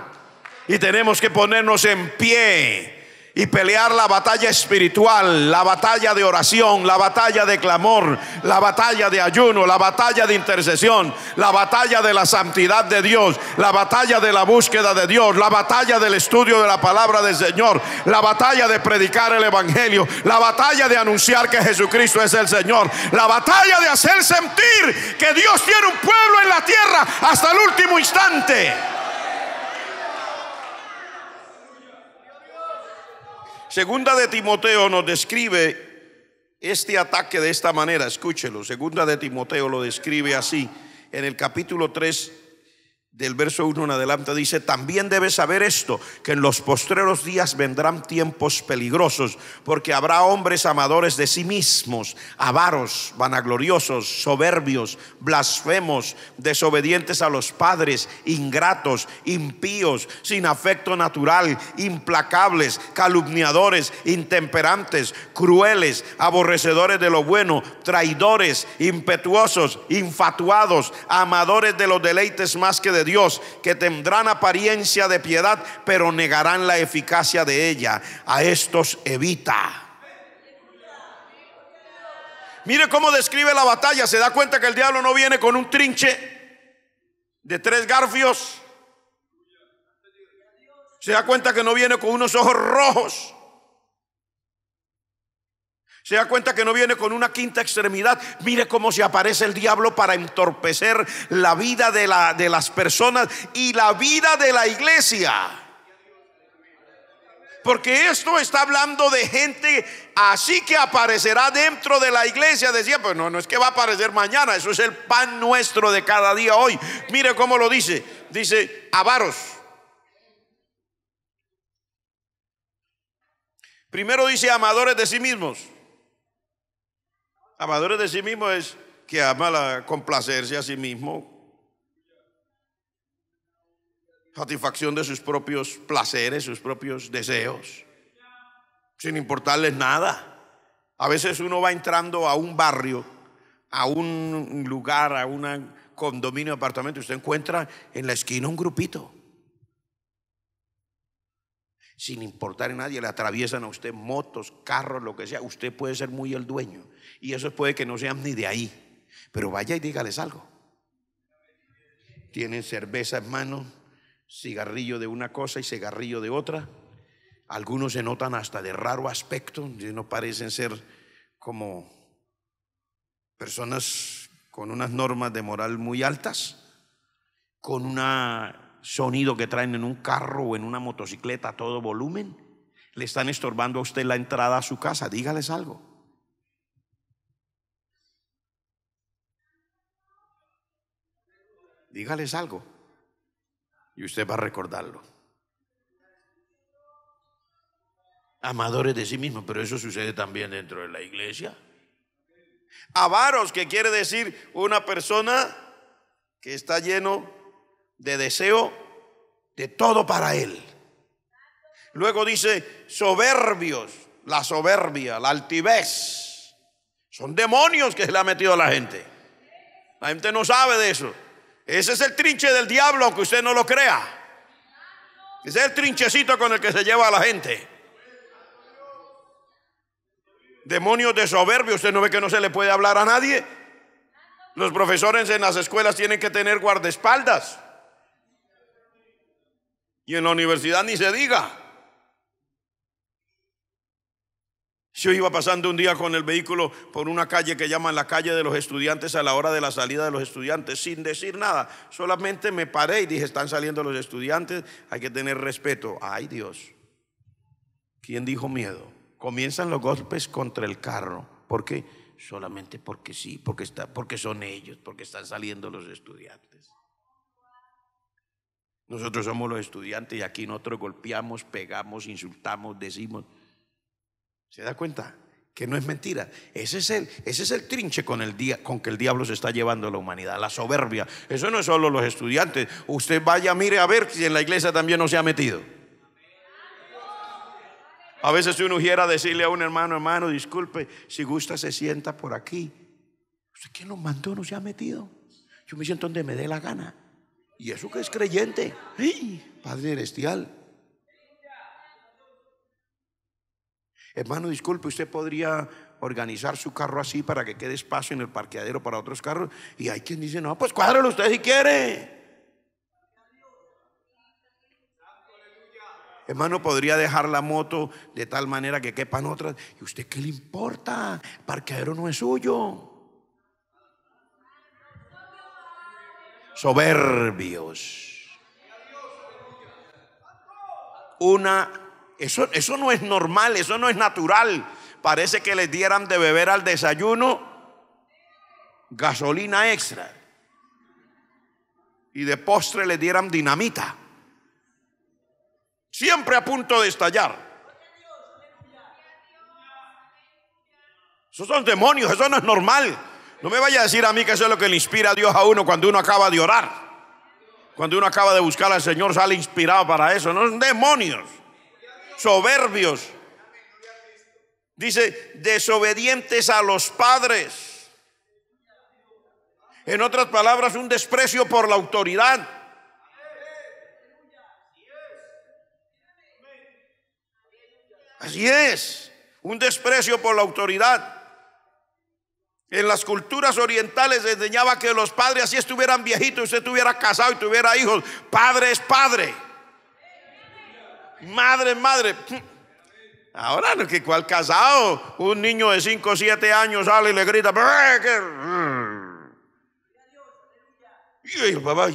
y tenemos que ponernos en pie y pelear la batalla espiritual, la batalla de oración, la batalla de clamor, la batalla de ayuno, la batalla de intercesión, la batalla de la santidad de Dios, la batalla de la búsqueda de Dios, la batalla del estudio de la palabra del Señor, la batalla de predicar el Evangelio, la batalla de anunciar que Jesucristo es el Señor, la batalla de hacer sentir que Dios tiene un pueblo en la tierra hasta el último instante. Segunda de Timoteo nos describe este ataque de esta manera, escúchelo. Segunda de Timoteo lo describe así en el capítulo 3, del verso 1 en adelante dice, también debes saber esto, que en los postreros días vendrán tiempos peligrosos, porque habrá hombres amadores de sí mismos, avaros, vanagloriosos, soberbios, blasfemos, desobedientes a los padres, ingratos, impíos, sin afecto natural, implacables, calumniadores, intemperantes, crueles, aborrecedores de lo bueno, traidores, impetuosos, infatuados, amadores de los deleites más que de Dios, que tendrán apariencia de piedad, pero negarán la eficacia de ella. A estos evita. Mire cómo describe la batalla. Se da cuenta que el diablo no viene con un trinche de tres garfios. Se da cuenta que no viene con unos ojos rojos. Se da cuenta que no viene con una quinta extremidad. Mire cómo se aparece el diablo para entorpecer la vida de, las personas y la vida de la iglesia. Porque esto está hablando de gente así que aparecerá dentro de la iglesia. Decía, pues no, no es que va a aparecer mañana, eso es el pan nuestro de cada día hoy. Mire cómo lo dice. Dice, avaros. Primero dice amadores de sí mismos. Amadores de sí mismo es que ama la complacerse a sí mismo, satisfacción de sus propios placeres, sus propios deseos, sin importarles nada. A veces uno va entrando a un barrio, a un lugar, a un condominio, apartamento, y usted encuentra en la esquina un grupito sin importar a nadie, le atraviesan a usted motos, carros, lo que sea, usted puede ser muy el dueño. Y eso puede que no sean ni de ahí, pero vaya y dígales algo. Tienen cerveza en mano, cigarrillo de una cosa y cigarrillo de otra. Algunos se notan hasta de raro aspecto, no parecen ser como personas con unas normas de moral muy altas, con una sonido que traen en un carro o en una motocicleta a todo volumen, le están estorbando a usted la entrada a su casa. Dígales algo. Dígales algo. Y usted va a recordarlo. Amadores de sí mismos, pero eso sucede también dentro de la iglesia. Avaros, que quiere decir una persona que está lleno de deseo de todo para Él. Luego dice, soberbios, la soberbia, la altivez. Son demonios que se le ha metido a la gente. La gente no sabe de eso. Ese es el trinche del diablo, que usted no lo crea. Ese es el trinchecito con el que se lleva a la gente. Demonios de soberbio usted no ve que no se le puede hablar a nadie. Los profesores en las escuelas tienen que tener guardaespaldas. Y en la universidad ni se diga. Yo iba pasando un día con el vehículo por una calle que llaman la calle de los estudiantes a la hora de la salida de los estudiantes, sin decir nada. Solamente me paré y dije, están saliendo los estudiantes, hay que tener respeto. Ay Dios, ¿quién dijo miedo? Comienzan los golpes contra el carro. ¿Por qué? Solamente porque sí, porque, está, porque son ellos, porque están saliendo los estudiantes. Nosotros somos los estudiantes y aquí nosotros golpeamos, pegamos, insultamos, decimos. ¿Se da cuenta? Que no es mentira. Ese es el, ese es el trinche con, el día, con que el diablo se está llevando a la humanidad, la soberbia. Eso no es solo los estudiantes. Usted vaya, mire a ver si en la iglesia también no se ha metido. A veces uno quiera decirle a un hermano, hermano, disculpe, si gusta se sienta por aquí. ¿Usted quién lo mandó? No se ha metido. Yo me siento donde me dé la gana. Y eso que es creyente. Padre Celestial. Hermano, disculpe, usted podría organizar su carro así para que quede espacio en el parqueadero para otros carros. Y hay quien dice, no, pues cuádralo usted si quiere. Hermano, podría dejar la moto de tal manera que quepan otras. ¿Y usted qué le importa? El parqueadero no es suyo. soberbios. Una, eso, eso no es normal, eso no es natural. Parece que les dieran de beber al desayuno gasolina extra y de postre le dieran dinamita. Siempre a punto de estallar. Esos son demonios, eso no es normal. No me vaya a decir a mí que eso es lo que le inspira a Dios a uno cuando uno acaba de orar. Cuando uno acaba de buscar al Señor sale inspirado para eso. No son demonios, soberbios. Dice, desobedientes a los padres. En otras palabras, un desprecio por la autoridad. Así es, un desprecio por la autoridad. En las culturas orientales enseñaba que los padres, así estuvieran viejitos, y usted estuviera casado y tuviera hijos, padre es padre. Madre es madre. Ahora, que cual casado, un niño de 5 o 7 años sale y le grita, y papá,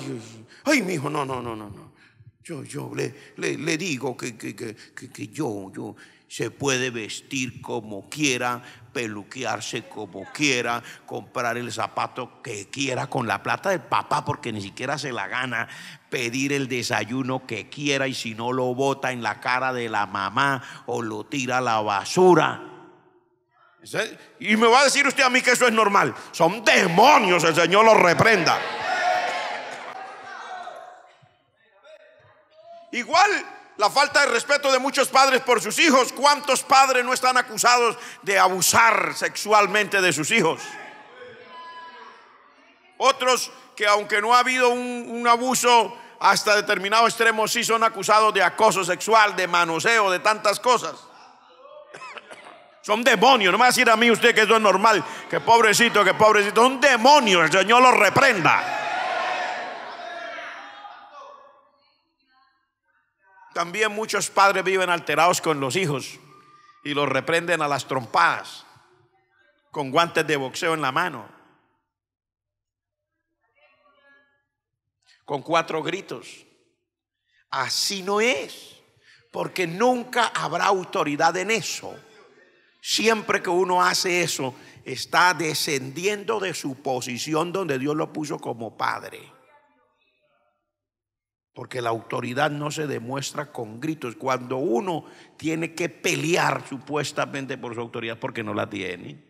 ay, mi hijo, no, no, no, no, no. Yo, yo le, le, digo que, que yo, yo, se puede vestir como quiera, peluquearse como quiera, comprar el zapato que quiera con la plata del papá porque ni siquiera se la gana, pedir el desayuno que quiera y si no lo bota en la cara de la mamá o lo tira a la basura. Y me va a decir usted a mí que eso es normal. Son demonios, el Señor los reprenda. Igual la falta de respeto de muchos padres por sus hijos. ¿Cuántos padres no están acusados de abusar sexualmente de sus hijos? Otros que aunque no ha habido un, abuso hasta determinado extremo, sí son acusados de acoso sexual, de manoseo, de tantas cosas. Son demonios. No me va a decir a mí usted que eso es normal, que pobrecito, que pobrecito. Un demonio, el Señor lo reprenda. También muchos padres viven alterados con los hijos y los reprenden a las trompadas con guantes de boxeo en la mano, con cuatro gritos. Así no es, porque nunca habrá autoridad en eso. Siempre que uno hace eso, está descendiendo de su posición donde Dios lo puso como padre. Porque la autoridad no se demuestra con gritos. Cuando uno tiene que pelear supuestamente por su autoridad porque no la tiene.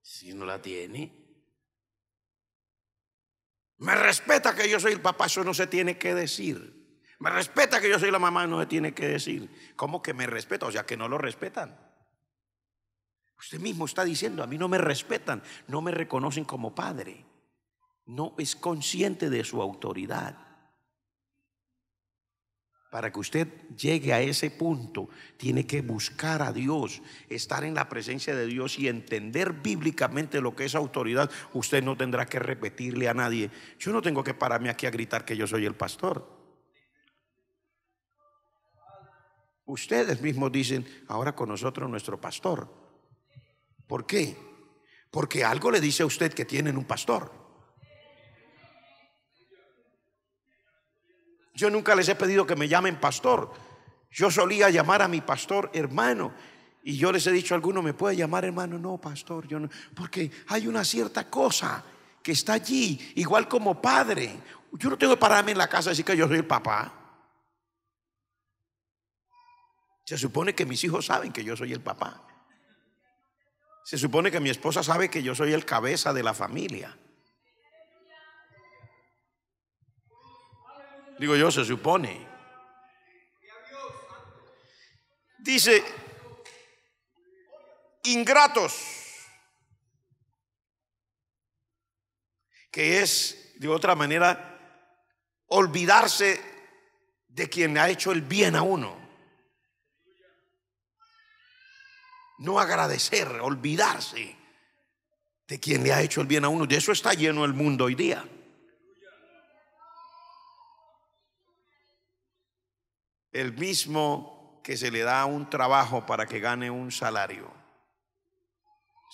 Si no la tiene. Me respeta que yo soy el papá, eso no se tiene que decir. Me respeta que yo soy la mamá, no se tiene que decir. ¿Cómo que me respeta? O sea que no lo respetan. Usted mismo está diciendo, a mí no me respetan, no me reconocen como padre. No es consciente de su autoridad. Para que usted llegue a ese punto, tiene que buscar a Dios, estar en la presencia de Dios y entender bíblicamente lo que es autoridad. Usted no tendrá que repetirle a nadie. Yo no tengo que pararme aquí a gritar que yo soy el pastor. Ustedes mismos dicen, ahora con nosotros nuestro pastor. ¿Por qué? Porque algo le dice a usted que tienen un pastor. Yo nunca les he pedido que me llamen pastor. Yo solía llamar a mi pastor hermano. Y yo les he dicho a alguno, ¿me puede llamar hermano? No, pastor, yo no. Porque hay una cierta cosa que está allí, igual como padre. Yo no tengo que pararme en la casa y decir que yo soy el papá. Se supone que mis hijos saben que yo soy el papá. Se supone que mi esposa sabe que yo soy el cabeza de la familia. Digo yo, se supone. Dice, ingratos, que es, de otra manera, olvidarse de quien ha hecho el bien a uno. no agradecer, olvidarse de quien le ha hecho el bien a uno. De eso está lleno el mundo hoy día. El mismo que se le da un trabajo para que gane un salario.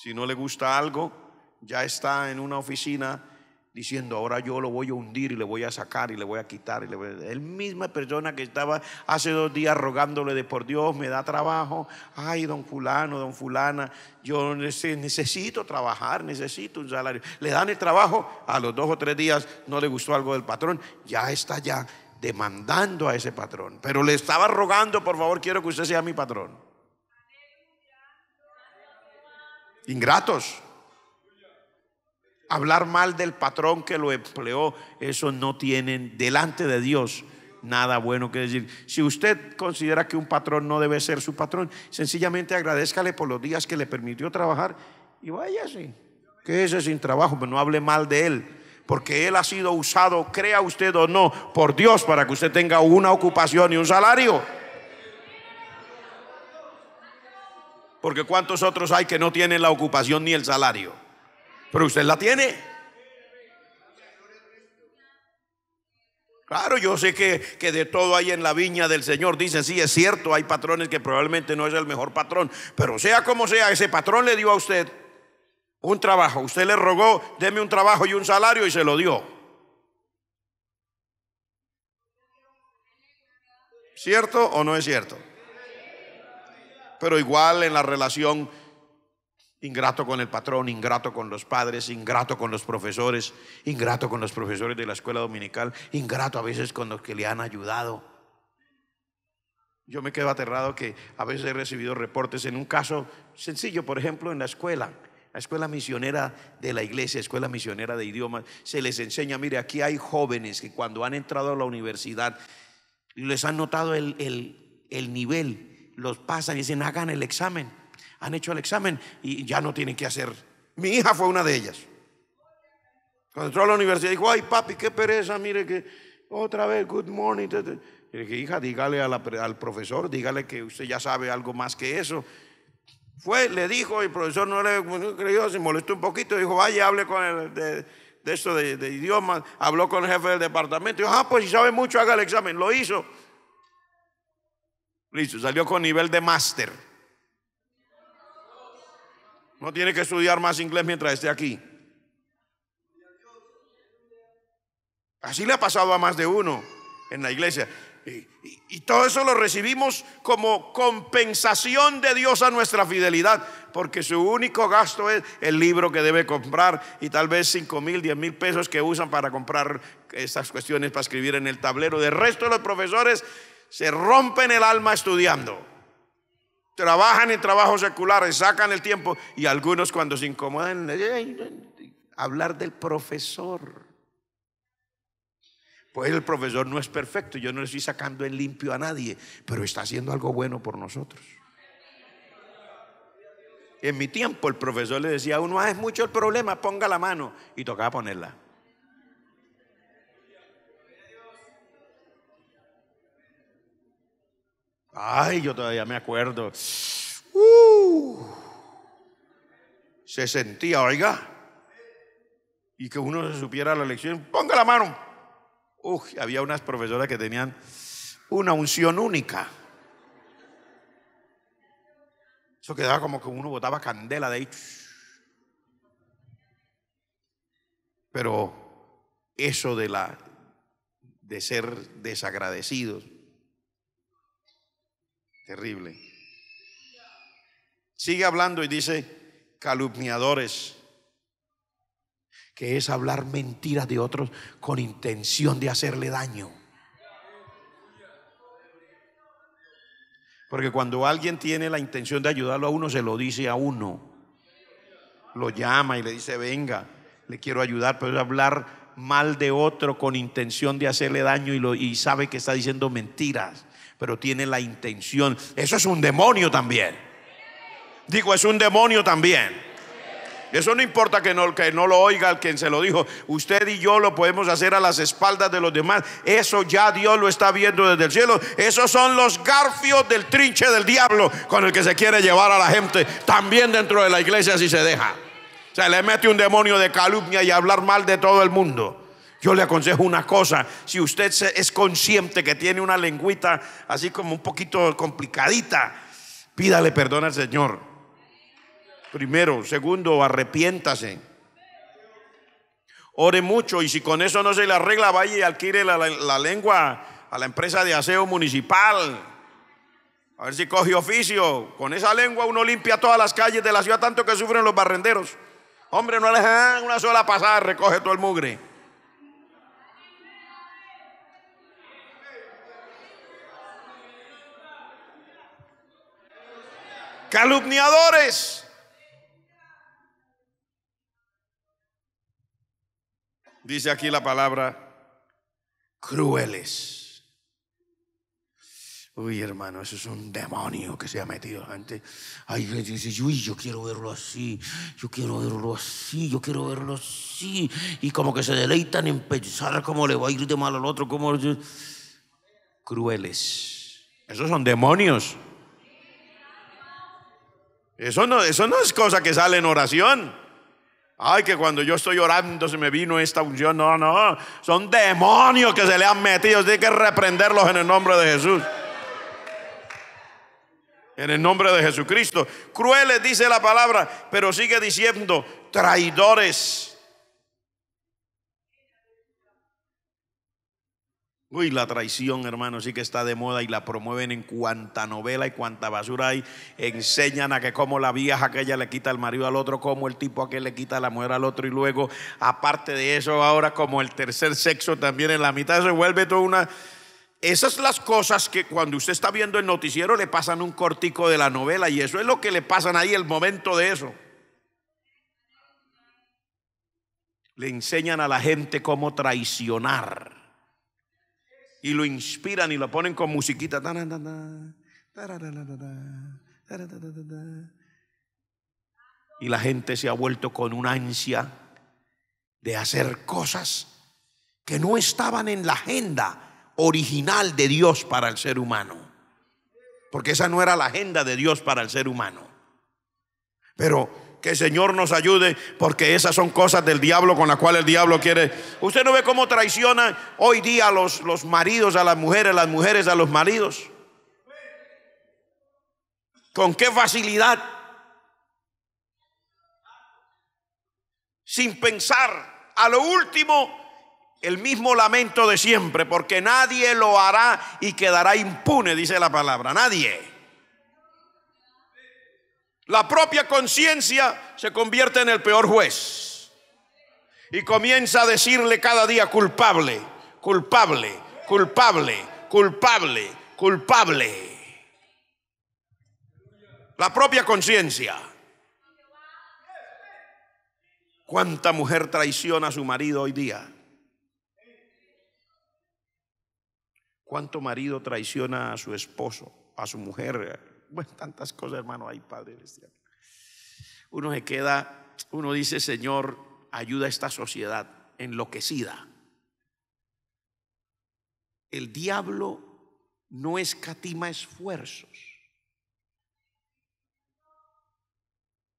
Si no le gusta algo, ya está en una oficina diciendo, ahora yo lo voy a hundir y le voy a sacar y le voy a quitar. El misma persona que estaba hace dos días rogándole de por Dios, me da trabajo. Ay, don fulano, don fulana, yo necesito trabajar, necesito un salario. Le dan el trabajo, a los dos o tres días no le gustó algo del patrón, ya está ya demandando a ese patrón. Pero le estaba rogando, por favor, quiero que usted sea mi patrón. Ingratos hablar mal del patrón que lo empleó, eso no tienen delante de Dios nada bueno que decir. Si usted considera que un patrón no debe ser su patrón, sencillamente agradezcale por los días que le permitió trabajar y váyase. ese sin trabajo, pero no hable mal de él. Porque él ha sido usado, crea usted o no, por Dios para que usted tenga una ocupación y un salario. Porque cuántos otros hay que no tienen la ocupación ni el salario. Pero usted la tiene. Claro, yo sé que, que, de todo hay en la viña del Señor. Dicen, sí, es cierto, hay patrones que probablemente no es el mejor patrón. Pero sea como sea, ese patrón le dio a usted un trabajo. Usted le rogó, deme un trabajo y un salario y se lo dio. ¿Cierto o no es cierto? Pero igual en la relación Ingrato con el patrón, ingrato con los padres, ingrato con los profesores, ingrato con los profesores de la escuela dominical, ingrato a veces con los que le han ayudado. Yo me quedo aterrado que a veces he recibido reportes en un caso sencillo, por ejemplo, en la escuela, la escuela misionera de la iglesia, escuela misionera de idiomas, se les enseña, mire, aquí hay jóvenes que cuando han entrado a la universidad les han notado el, el nivel, los pasan y dicen, hagan el examen han hecho el examen y ya no tienen que hacer. Mi hija fue una de ellas. Cuando entró a la universidad dijo, ay papi, qué pereza, mire que otra vez, good morning. Y dije, hija, dígale al profesor, dígale que usted ya sabe algo más que eso. Fue, le dijo, el profesor no le pues, creyó, se molestó un poquito, dijo, vaya, hable con el de, esto de, de idiomas, habló con el jefe del departamento, dijo, ah, pues si sabe mucho, haga el examen, lo hizo. Listo, salió con nivel de máster. No tiene que estudiar más inglés mientras esté aquí. Así le ha pasado a más de uno en la iglesia. Y, todo eso lo recibimos como compensación de Dios a nuestra fidelidad, porque su único gasto es el libro que debe comprar y tal vez cinco mil, diez mil pesos que usan para comprar estas cuestiones para escribir en el tablero. De resto, los profesores se rompen el alma estudiando. Trabajan en trabajos seculares, sacan el tiempo y algunos cuando se incomodan, hablar del profesor. Pues el profesor no es perfecto, yo no le estoy sacando el limpio a nadie, pero está haciendo algo bueno por nosotros. En mi tiempo el profesor le decía a uno, ah, es mucho el problema, ponga la mano y tocaba ponerla. Ay, yo todavía me acuerdo. Uh, se sentía, oiga. Y que uno se supiera la lección. Ponga la mano. había unas profesoras que tenían una unción única. Eso quedaba como que uno botaba candela de ahí. Pero eso de la de ser desagradecidos Terrible. Sigue hablando y dice, calumniadores, que es hablar mentiras de otros con intención de hacerle daño. Porque cuando alguien tiene la intención de ayudarlo a uno, se lo dice a uno. Lo llama y le dice, venga, le quiero ayudar, pero es hablar mal de otro con intención de hacerle daño y, lo, y sabe que está diciendo mentiras pero tiene la intención. Eso es un demonio también. Digo, es un demonio también. Eso no importa que no, que no lo oiga el quien se lo dijo. Usted y yo lo podemos hacer a las espaldas de los demás. Eso ya Dios lo está viendo desde el cielo. Esos son los garfios del trinche del diablo con el que se quiere llevar a la gente. También dentro de la iglesia si se deja. Se le mete un demonio de calumnia y hablar mal de todo el mundo. Yo le aconsejo una cosa, si usted es consciente que tiene una lengüita así como un poquito complicadita, pídale perdón al Señor. Primero, segundo, arrepiéntase. Ore mucho y si con eso no se le arregla, vaya y adquiere la, lengua a la empresa de aseo municipal. A ver si coge oficio. Con esa lengua uno limpia todas las calles de la ciudad, tanto que sufren los barrenderos. Hombre, no le dejan una sola pasada, recoge todo el mugre. calumniadores. Dice aquí la palabra crueles. Uy, hermano, eso es un demonio que se ha metido Antes, Hay gente dice, uy, yo quiero verlo así, yo quiero verlo así, yo quiero verlo así. Y como que se deleitan en pensar cómo le va a ir de mal al otro, cómo... Crueles. Esos son demonios. Eso no, eso no es cosa que sale en oración. Ay, que cuando yo estoy orando se me vino esta unción. No, no. Son demonios que se le han metido. Hay que reprenderlos en el nombre de Jesús. En el nombre de Jesucristo. Crueles dice la palabra, pero sigue diciendo traidores. Uy, la traición, hermano, sí que está de moda y la promueven en cuanta novela y cuanta basura hay. Enseñan a que como la vieja aquella le quita el marido al otro, como el tipo aquel le quita la mujer al otro y luego, aparte de eso, ahora como el tercer sexo también en la mitad se vuelve toda una... Esas las cosas que cuando usted está viendo el noticiero le pasan un cortico de la novela y eso es lo que le pasan ahí el momento de eso. Le enseñan a la gente cómo traicionar y lo inspiran y lo ponen con musiquita. Y la gente se ha vuelto con una ansia de hacer cosas que no estaban en la agenda original de Dios para el ser humano. Porque esa no era la agenda de Dios para el ser humano. Pero que el Señor nos ayude, porque esas son cosas del diablo con las cuales el diablo quiere. Usted no ve cómo traicionan hoy día los, los maridos a las mujeres, las mujeres a los maridos. Con qué facilidad. Sin pensar. A lo último, el mismo lamento de siempre, porque nadie lo hará y quedará impune, dice la palabra. Nadie. La propia conciencia se convierte en el peor juez y comienza a decirle cada día culpable, culpable, culpable, culpable, culpable. La propia conciencia. ¿Cuánta mujer traiciona a su marido hoy día? ¿Cuánto marido traiciona a su esposo, a su mujer, bueno, tantas cosas, hermano, hay Padre Celestial. Uno se queda, uno dice, Señor, ayuda a esta sociedad enloquecida. El diablo no escatima esfuerzos.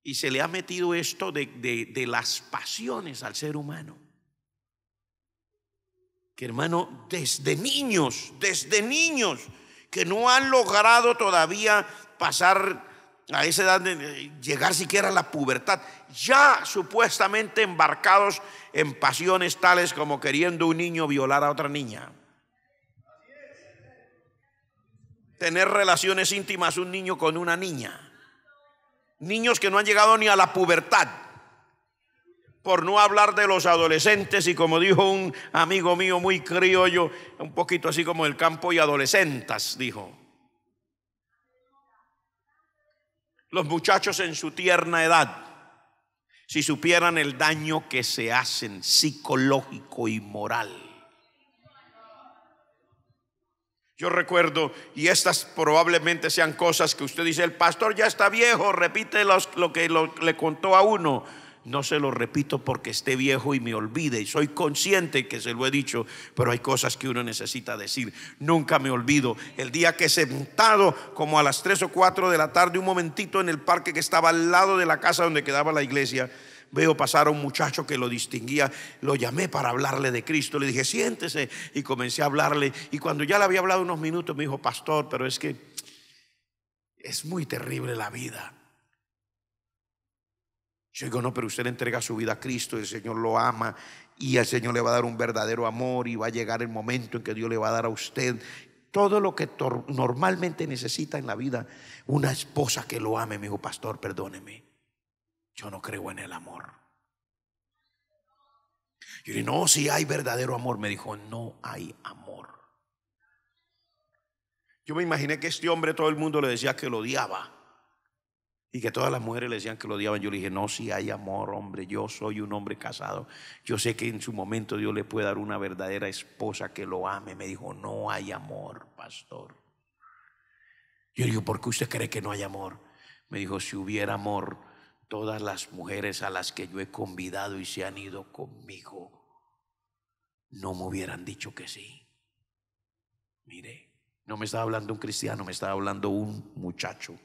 Y se le ha metido esto de, las pasiones al ser humano. Que hermano, desde niños, desde niños, que no han logrado todavía pasar a esa edad de llegar siquiera a la pubertad, ya supuestamente embarcados en pasiones tales como queriendo un niño violar a otra niña. Tener relaciones íntimas un niño con una niña. Niños que no han llegado ni a la pubertad por no hablar de los adolescentes y como dijo un amigo mío muy criollo, un poquito así como el campo y adolescentas, dijo. Los muchachos en su tierna edad, si supieran el daño que se hacen psicológico y moral. Yo recuerdo, y estas probablemente sean cosas que usted dice, el pastor ya está viejo, repite lo que le contó a uno no se lo repito porque esté viejo y me olvide. Y soy consciente que se lo he dicho, pero hay cosas que uno necesita decir. Nunca me olvido. El día que sentado como a las 3 o 4 de la tarde, un momentito en el parque que estaba al lado de la casa donde quedaba la iglesia, veo pasar a un muchacho que lo distinguía, lo llamé para hablarle de Cristo, le dije, siéntese, y comencé a hablarle, y cuando ya le había hablado unos minutos, me dijo, pastor, pero es que es muy terrible la vida. Yo digo, no, pero usted entrega su vida a Cristo, el Señor lo ama y el Señor le va a dar un verdadero amor y va a llegar el momento en que Dios le va a dar a usted todo lo que normalmente necesita en la vida una esposa que lo ame. Me dijo, pastor, perdóneme, yo no creo en el amor. Yo dije, no, si hay verdadero amor. Me dijo, no hay amor. Yo me imaginé que este hombre todo el mundo le decía que lo odiaba. Y que todas las mujeres le decían que lo odiaban. Yo le dije, no, si hay amor, hombre, yo soy un hombre casado. Yo sé que en su momento Dios le puede dar una verdadera esposa que lo ame. Me dijo, no hay amor, pastor. Yo le dije, ¿por qué usted cree que no hay amor? Me dijo, si hubiera amor, todas las mujeres a las que yo he convidado y se han ido conmigo, no me hubieran dicho que sí. Mire, no me estaba hablando un cristiano, me estaba hablando un muchacho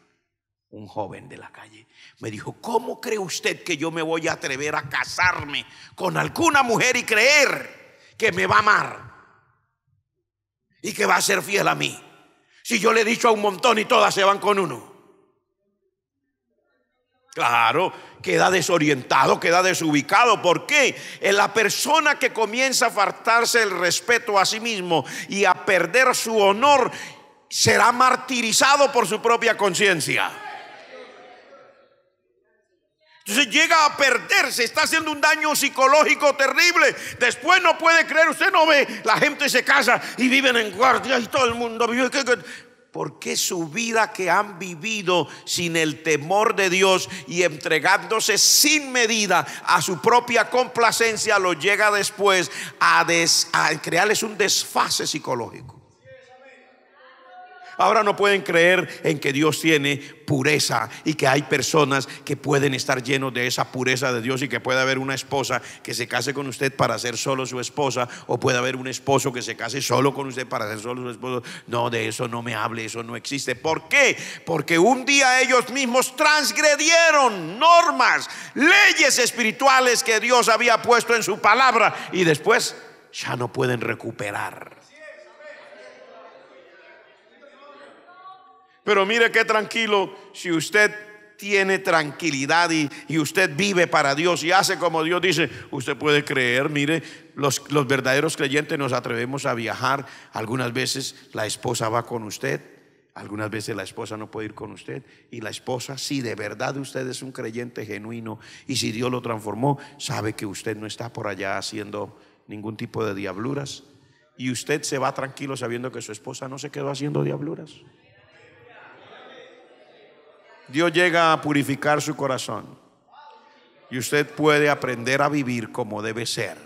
un joven de la calle, me dijo, ¿cómo cree usted que yo me voy a atrever a casarme con alguna mujer y creer que me va a amar y que va a ser fiel a mí? Si yo le he dicho a un montón y todas se van con uno. Claro, queda desorientado, queda desubicado. ¿Por qué? la persona que comienza a faltarse el respeto a sí mismo y a perder su honor, será martirizado por su propia conciencia. Entonces llega a perderse, está haciendo un daño psicológico terrible. Después no puede creer, usted no ve, la gente se casa y viven en guardia y todo el mundo vive. ¿Por qué su vida que han vivido sin el temor de Dios y entregándose sin medida a su propia complacencia lo llega después a crearles un desfase psicológico? Ahora no pueden creer en que Dios tiene pureza y que hay personas que pueden estar llenos de esa pureza de Dios y que puede haber una esposa que se case con usted para ser solo su esposa o puede haber un esposo que se case solo con usted para ser solo su esposo. No, de eso no me hable, eso no existe. ¿Por qué? Porque un día ellos mismos transgredieron normas, leyes espirituales que Dios había puesto en su palabra y después ya no pueden recuperar. Pero mire qué tranquilo si usted tiene tranquilidad y, usted vive para Dios y hace como Dios dice, usted puede creer, mire, los, los verdaderos creyentes nos atrevemos a viajar, algunas veces la esposa va con usted, algunas veces la esposa no puede ir con usted y la esposa, si de verdad usted es un creyente genuino y si Dios lo transformó, sabe que usted no está por allá haciendo ningún tipo de diabluras y usted se va tranquilo sabiendo que su esposa no se quedó haciendo diabluras. Dios llega a purificar su corazón. Y usted puede aprender a vivir como debe ser.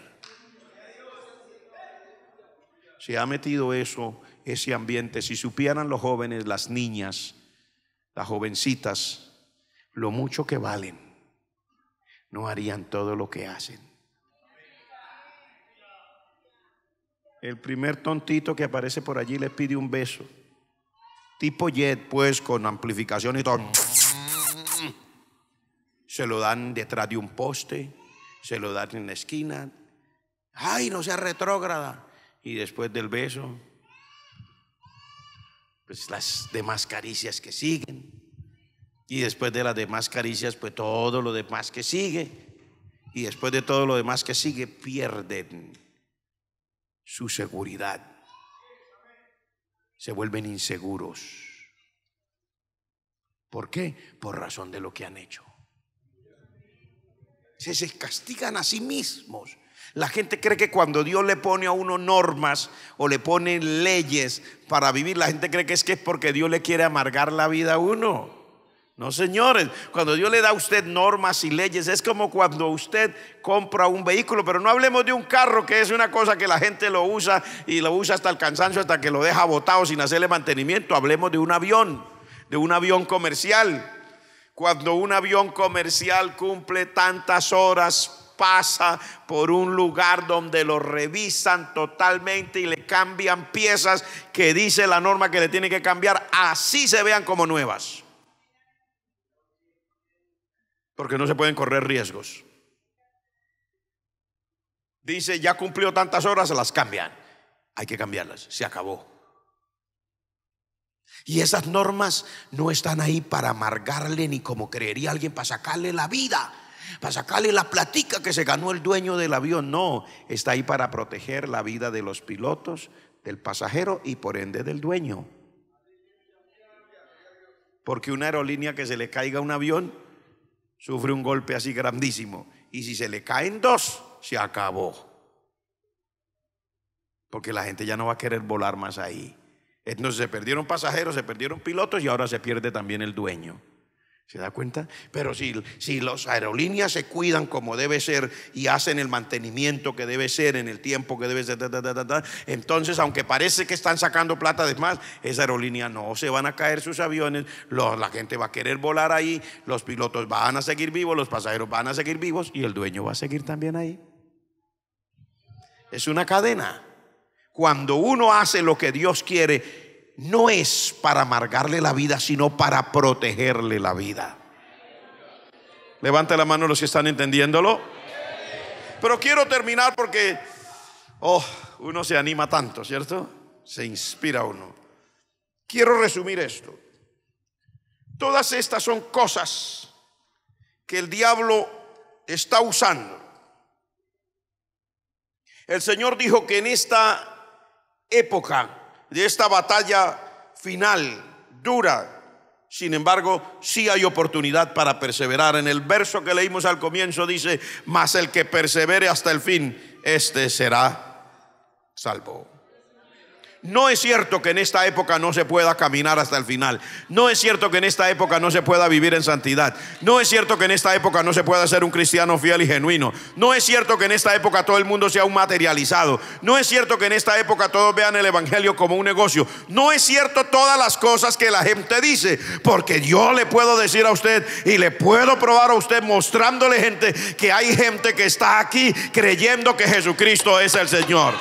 Se ha metido eso, ese ambiente. Si supieran los jóvenes, las niñas, las jovencitas, lo mucho que valen, no harían todo lo que hacen. El primer tontito que aparece por allí le pide un beso tipo jet, pues, con amplificación y todo. Se lo dan detrás de un poste, se lo dan en la esquina. ¡Ay, no sea retrógrada! Y después del beso, pues las demás caricias que siguen. Y después de las demás caricias, pues todo lo demás que sigue. Y después de todo lo demás que sigue, pierden su seguridad se vuelven inseguros. ¿Por qué? Por razón de lo que han hecho. Se, se castigan a sí mismos. La gente cree que cuando Dios le pone a uno normas o le pone leyes para vivir, la gente cree que es que es porque Dios le quiere amargar la vida a uno. No, señores, cuando Dios le da a usted normas y leyes, es como cuando usted compra un vehículo, pero no hablemos de un carro que es una cosa que la gente lo usa y lo usa hasta el cansancio, hasta que lo deja botado sin hacerle mantenimiento. Hablemos de un avión, de un avión comercial. Cuando un avión comercial cumple tantas horas pasa por un lugar donde lo revisan totalmente y le cambian piezas que dice la norma que le tiene que cambiar, así se vean como nuevas porque no se pueden correr riesgos. Dice, ya cumplió tantas horas, las cambian. Hay que cambiarlas, se acabó. Y esas normas no están ahí para amargarle ni como creería alguien para sacarle la vida, para sacarle la platica que se ganó el dueño del avión. No, está ahí para proteger la vida de los pilotos, del pasajero y por ende del dueño. Porque una aerolínea que se le caiga un avión sufre un golpe así grandísimo. Y si se le caen dos, se acabó. Porque la gente ya no va a querer volar más ahí. Entonces se perdieron pasajeros, se perdieron pilotos y ahora se pierde también el dueño. ¿Se da cuenta? Pero si, si las aerolíneas se cuidan como debe ser y hacen el mantenimiento que debe ser en el tiempo que debe ser, entonces aunque parece que están sacando plata de más, esa aerolínea no se van a caer sus aviones, la gente va a querer volar ahí, los pilotos van a seguir vivos, los pasajeros van a seguir vivos y el dueño va a seguir también ahí. Es una cadena. Cuando uno hace lo que Dios quiere, no es para amargarle la vida, sino para protegerle la vida. Levante la mano los que están entendiéndolo. Pero quiero terminar porque, oh, uno se anima tanto, ¿cierto? Se inspira uno. Quiero resumir esto. Todas estas son cosas que el diablo está usando. El Señor dijo que en esta época de esta batalla final, dura. Sin embargo, sí hay oportunidad para perseverar. En el verso que leímos al comienzo dice, mas el que persevere hasta el fin, este será salvo. No es cierto que en esta época no se pueda caminar hasta el final. No es cierto que en esta época no se pueda vivir en santidad. No es cierto que en esta época no se pueda ser un cristiano fiel y genuino. No es cierto que en esta época todo el mundo sea un materializado. No es cierto que en esta época todos vean el Evangelio como un negocio. No es cierto todas las cosas que la gente dice. Porque yo le puedo decir a usted y le puedo probar a usted mostrándole gente que hay gente que está aquí creyendo que Jesucristo es el Señor.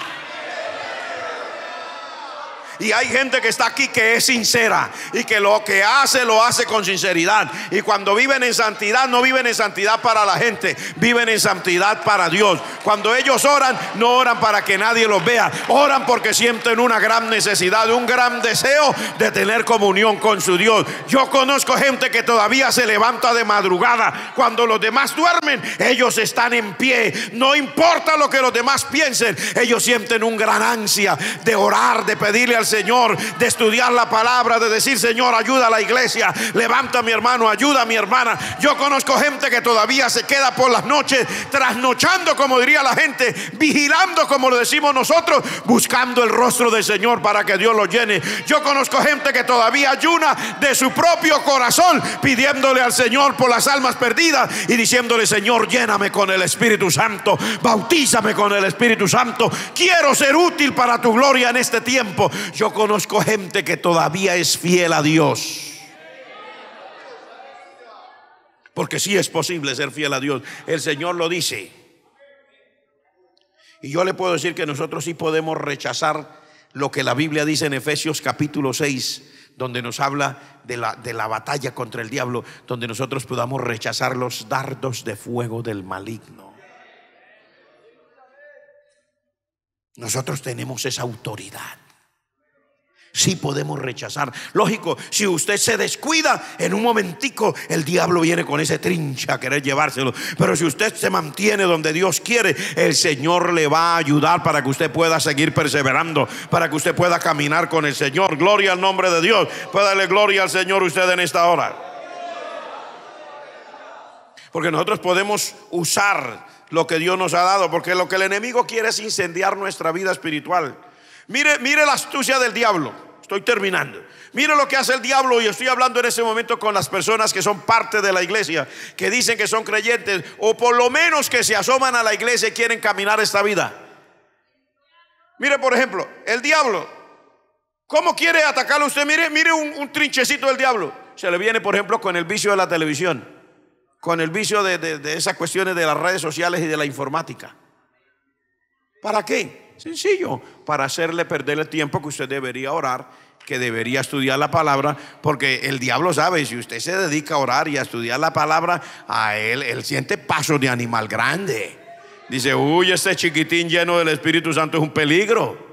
Y hay gente que está aquí que es sincera y que lo que hace lo hace con sinceridad. Y cuando viven en santidad, no viven en santidad para la gente, viven en santidad para Dios. Cuando ellos oran, no oran para que nadie los vea, oran porque sienten una gran necesidad, un gran deseo de tener comunión con su Dios. Yo conozco gente que todavía se levanta de madrugada. Cuando los demás duermen, ellos están en pie. No importa lo que los demás piensen, ellos sienten un gran ansia de orar, de pedirle al Señor, de estudiar la palabra, de decir, Señor, ayuda a la iglesia, levanta a mi hermano, ayuda a mi hermana. Yo conozco gente que todavía se queda por las noches trasnochando, como diría la gente, vigilando, como lo decimos nosotros, buscando el rostro del Señor para que Dios lo llene. Yo conozco gente que todavía ayuna de su propio corazón, pidiéndole al Señor por las almas perdidas y diciéndole, Señor, lléname con el Espíritu Santo, bautízame con el Espíritu Santo. Quiero ser útil para tu gloria en este tiempo. Yo conozco gente que todavía es fiel a Dios. Porque sí es posible ser fiel a Dios. El Señor lo dice. Y yo le puedo decir que nosotros sí podemos rechazar lo que la Biblia dice en Efesios capítulo 6, donde nos habla de la, de la batalla contra el diablo, donde nosotros podamos rechazar los dardos de fuego del maligno. Nosotros tenemos esa autoridad si podemos rechazar. Lógico, si usted se descuida, en un momentico el diablo viene con ese trincha a querer llevárselo. Pero si usted se mantiene donde Dios quiere, el Señor le va a ayudar para que usted pueda seguir perseverando, para que usted pueda caminar con el Señor. Gloria al nombre de Dios. Puede darle gloria al Señor usted en esta hora. Porque nosotros podemos usar lo que Dios nos ha dado, porque lo que el enemigo quiere es incendiar nuestra vida espiritual. Mire, mire la astucia del diablo. Estoy terminando. Mire lo que hace el diablo y estoy hablando en ese momento con las personas que son parte de la iglesia, que dicen que son creyentes o por lo menos que se asoman a la iglesia y quieren caminar esta vida. Mire, por ejemplo, el diablo. ¿Cómo quiere atacarlo usted? Mire, mire un, trinchecito del diablo. Se le viene, por ejemplo, con el vicio de la televisión, con el vicio de, de esas cuestiones de las redes sociales y de la informática. ¿Para qué? Sencillo, para hacerle perder el tiempo que usted debería orar, que debería estudiar la palabra, porque el diablo sabe, si usted se dedica a orar y a estudiar la palabra, a él, él siente paso de animal grande. Dice, uy, este chiquitín lleno del Espíritu Santo es un peligro.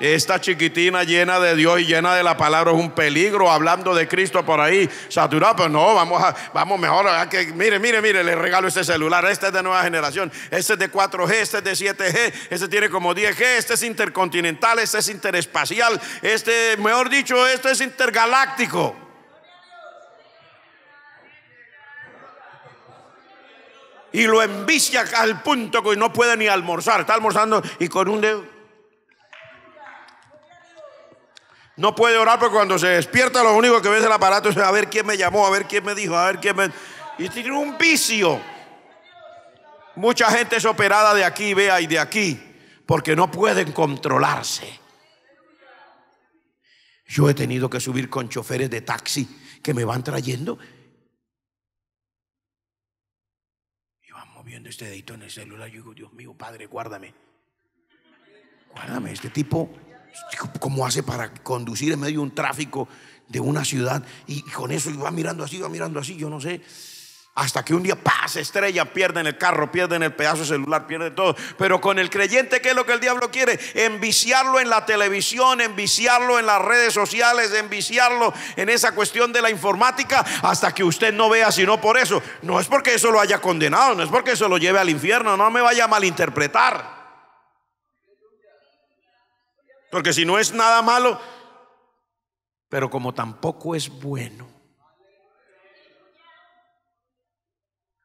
Esta chiquitina llena de Dios y llena de la palabra es un peligro hablando de Cristo por ahí, saturado. Pero pues no, vamos, a, vamos mejor. A que, mire, mire, mire, le regalo este celular. Este es de nueva generación. Este es de 4G, este es de 7G. Este tiene como 10G. Este es intercontinental, este es interespacial. Este, mejor dicho, este es intergaláctico. Y lo envicia al punto que no puede ni almorzar. Está almorzando y con un dedo. No puede orar porque cuando se despierta lo único que ve es el aparato es a ver quién me llamó, a ver quién me dijo, a ver quién me... Y tiene un vicio. Mucha gente es operada de aquí, vea, y de aquí, porque no pueden controlarse. Yo he tenido que subir con choferes de taxi que me van trayendo. Y van moviendo este dedito en el celular. Yo digo, Dios mío, Padre, guárdame. Guárdame, este tipo ¿Cómo hace para conducir en medio de un tráfico de una ciudad? Y, con eso y va mirando así, va mirando así, yo no sé. Hasta que un día, pasa estrella, pierden el carro, pierden el pedazo celular, pierden todo. Pero con el creyente, ¿qué es lo que el diablo quiere? Enviciarlo en la televisión, enviciarlo en las redes sociales, enviciarlo en esa cuestión de la informática, hasta que usted no vea sino por eso. No es porque eso lo haya condenado, no es porque eso lo lleve al infierno, no me vaya a malinterpretar. Porque si no es nada malo, pero como tampoco es bueno,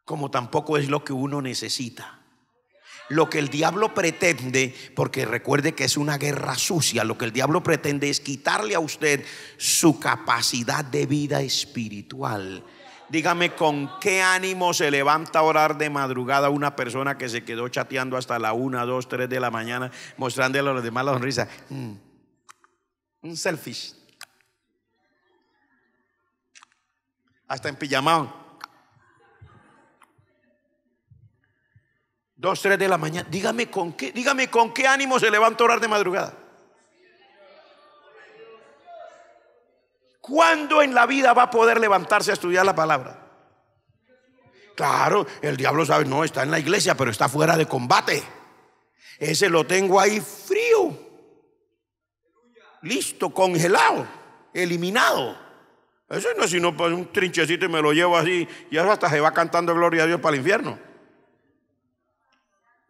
como tampoco es lo que uno necesita. Lo que el diablo pretende, porque recuerde que es una guerra sucia, lo que el diablo pretende es quitarle a usted su capacidad de vida espiritual Dígame con qué ánimo se levanta a orar de madrugada una persona que se quedó chateando hasta la una, 2, tres de la mañana, mostrándole a los demás la sonrisa. Mm. Un selfish. Hasta en pijamao. Dos, tres de la mañana. Dígame con qué, dígame con qué ánimo se levanta a orar de madrugada. ¿Cuándo en la vida va a poder levantarse a estudiar la palabra? Claro, el diablo sabe, no, está en la iglesia, pero está fuera de combate. Ese lo tengo ahí frío, listo, congelado, eliminado. Eso no es sino pues, un trinchecito y me lo llevo así, y hasta se va cantando gloria a Dios para el infierno.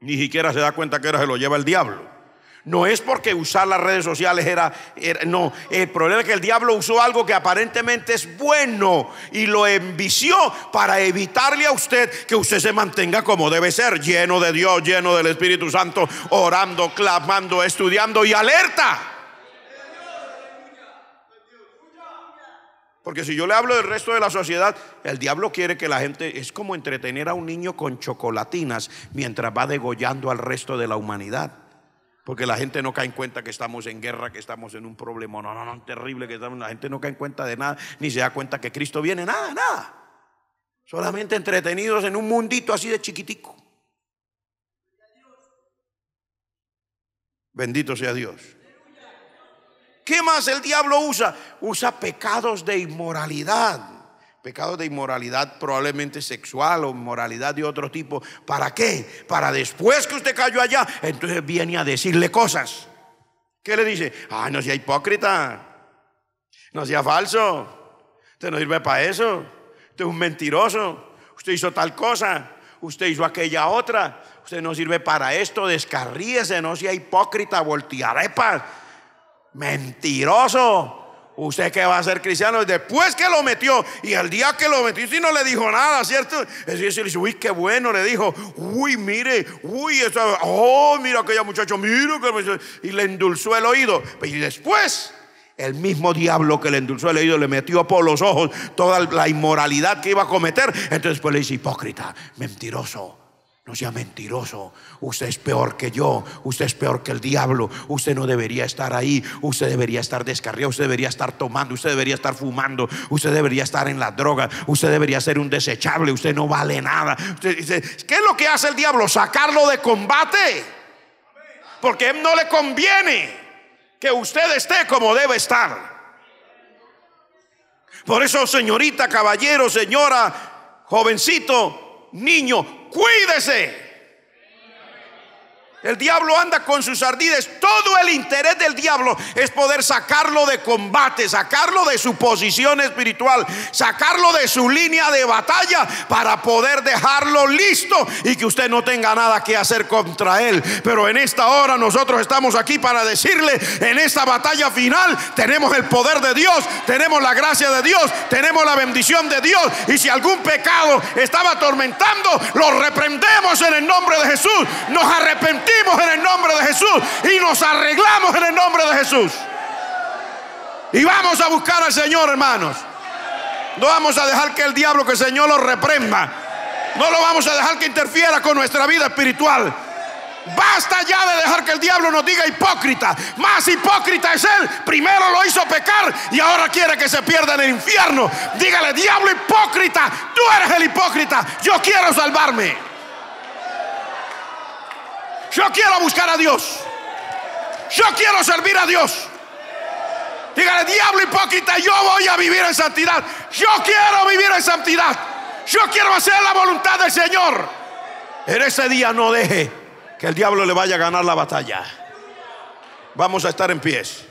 Ni siquiera se da cuenta que ahora se lo lleva el diablo. No es porque usar las redes sociales era, No, el problema es que el diablo usó algo que aparentemente es bueno y lo envició para evitarle a usted que usted se mantenga como debe ser, lleno de Dios, lleno del Espíritu Santo, orando, clamando, estudiando y alerta. Porque si yo le hablo del resto de la sociedad, el diablo quiere que la gente, es como entretener a un niño con chocolatinas mientras va degollando al resto de la humanidad. Porque la gente no cae en cuenta que estamos en guerra, que estamos en un problema, no, no, no, terrible, que estamos, la gente no cae en cuenta de nada, ni se da cuenta que Cristo viene, nada, nada. Solamente entretenidos en un mundito así de chiquitico. Bendito sea Dios. ¿Qué más el diablo usa? Usa pecados de inmoralidad Pecado de inmoralidad probablemente sexual o moralidad de otro tipo. ¿Para qué? Para después que usted cayó allá, entonces viene a decirle cosas. ¿Qué le dice? Ah, no sea hipócrita, no sea falso, usted no sirve para eso, usted es un mentiroso, usted hizo tal cosa, usted hizo aquella otra, usted no sirve para esto, descarríese, no sea hipócrita, voltiarepa. mentiroso, Usted que va a ser cristiano después que lo metió y el día que lo metió, si no le dijo nada, ¿cierto? Entonces le dice, uy, qué bueno, le dijo, uy, mire, uy, eso, oh, mira aquella muchacha, mira, y le endulzó el oído. Y después, el mismo diablo que le endulzó el oído le metió por los ojos toda la inmoralidad que iba a cometer. Entonces, pues le dice, hipócrita, mentiroso no sea mentiroso. Usted es peor que yo. Usted es peor que el diablo. Usted no debería estar ahí. Usted debería estar descarriado. Usted debería estar tomando. Usted debería estar fumando. Usted debería estar en la droga. Usted debería ser un desechable. Usted no vale nada. ¿Qué es lo que hace el diablo? Sacarlo de combate. Porque no le conviene que usted esté como debe estar. Por eso, señorita, caballero, señora, jovencito, niño, cuídese. El diablo anda con sus ardides. Todo el interés del diablo es poder sacarlo de combate, sacarlo de su posición espiritual, sacarlo de su línea de batalla para poder dejarlo listo y que usted no tenga nada que hacer contra él. Pero en esta hora nosotros estamos aquí para decirle, en esta batalla final tenemos el poder de Dios, tenemos la gracia de Dios, tenemos la bendición de Dios. Y si algún pecado estaba atormentando, lo reprendemos en el nombre de Jesús. Nos arrepentimos en el nombre de Jesús y nos arreglamos en el nombre de Jesús. Y vamos a buscar al Señor, hermanos. No vamos a dejar que el diablo, que el Señor lo reprenda. No lo vamos a dejar que interfiera con nuestra vida espiritual. Basta ya de dejar que el diablo nos diga hipócrita. Más hipócrita es él. Primero lo hizo pecar y ahora quiere que se pierda en el infierno. Dígale, diablo hipócrita, tú eres el hipócrita. Yo quiero salvarme. Yo quiero buscar a Dios. Yo quiero servir a Dios. Dígale, diablo hipócrita, yo voy a vivir en santidad. Yo quiero vivir en santidad. Yo quiero hacer la voluntad del Señor. En ese día no deje que el diablo le vaya a ganar la batalla. Vamos a estar en pies.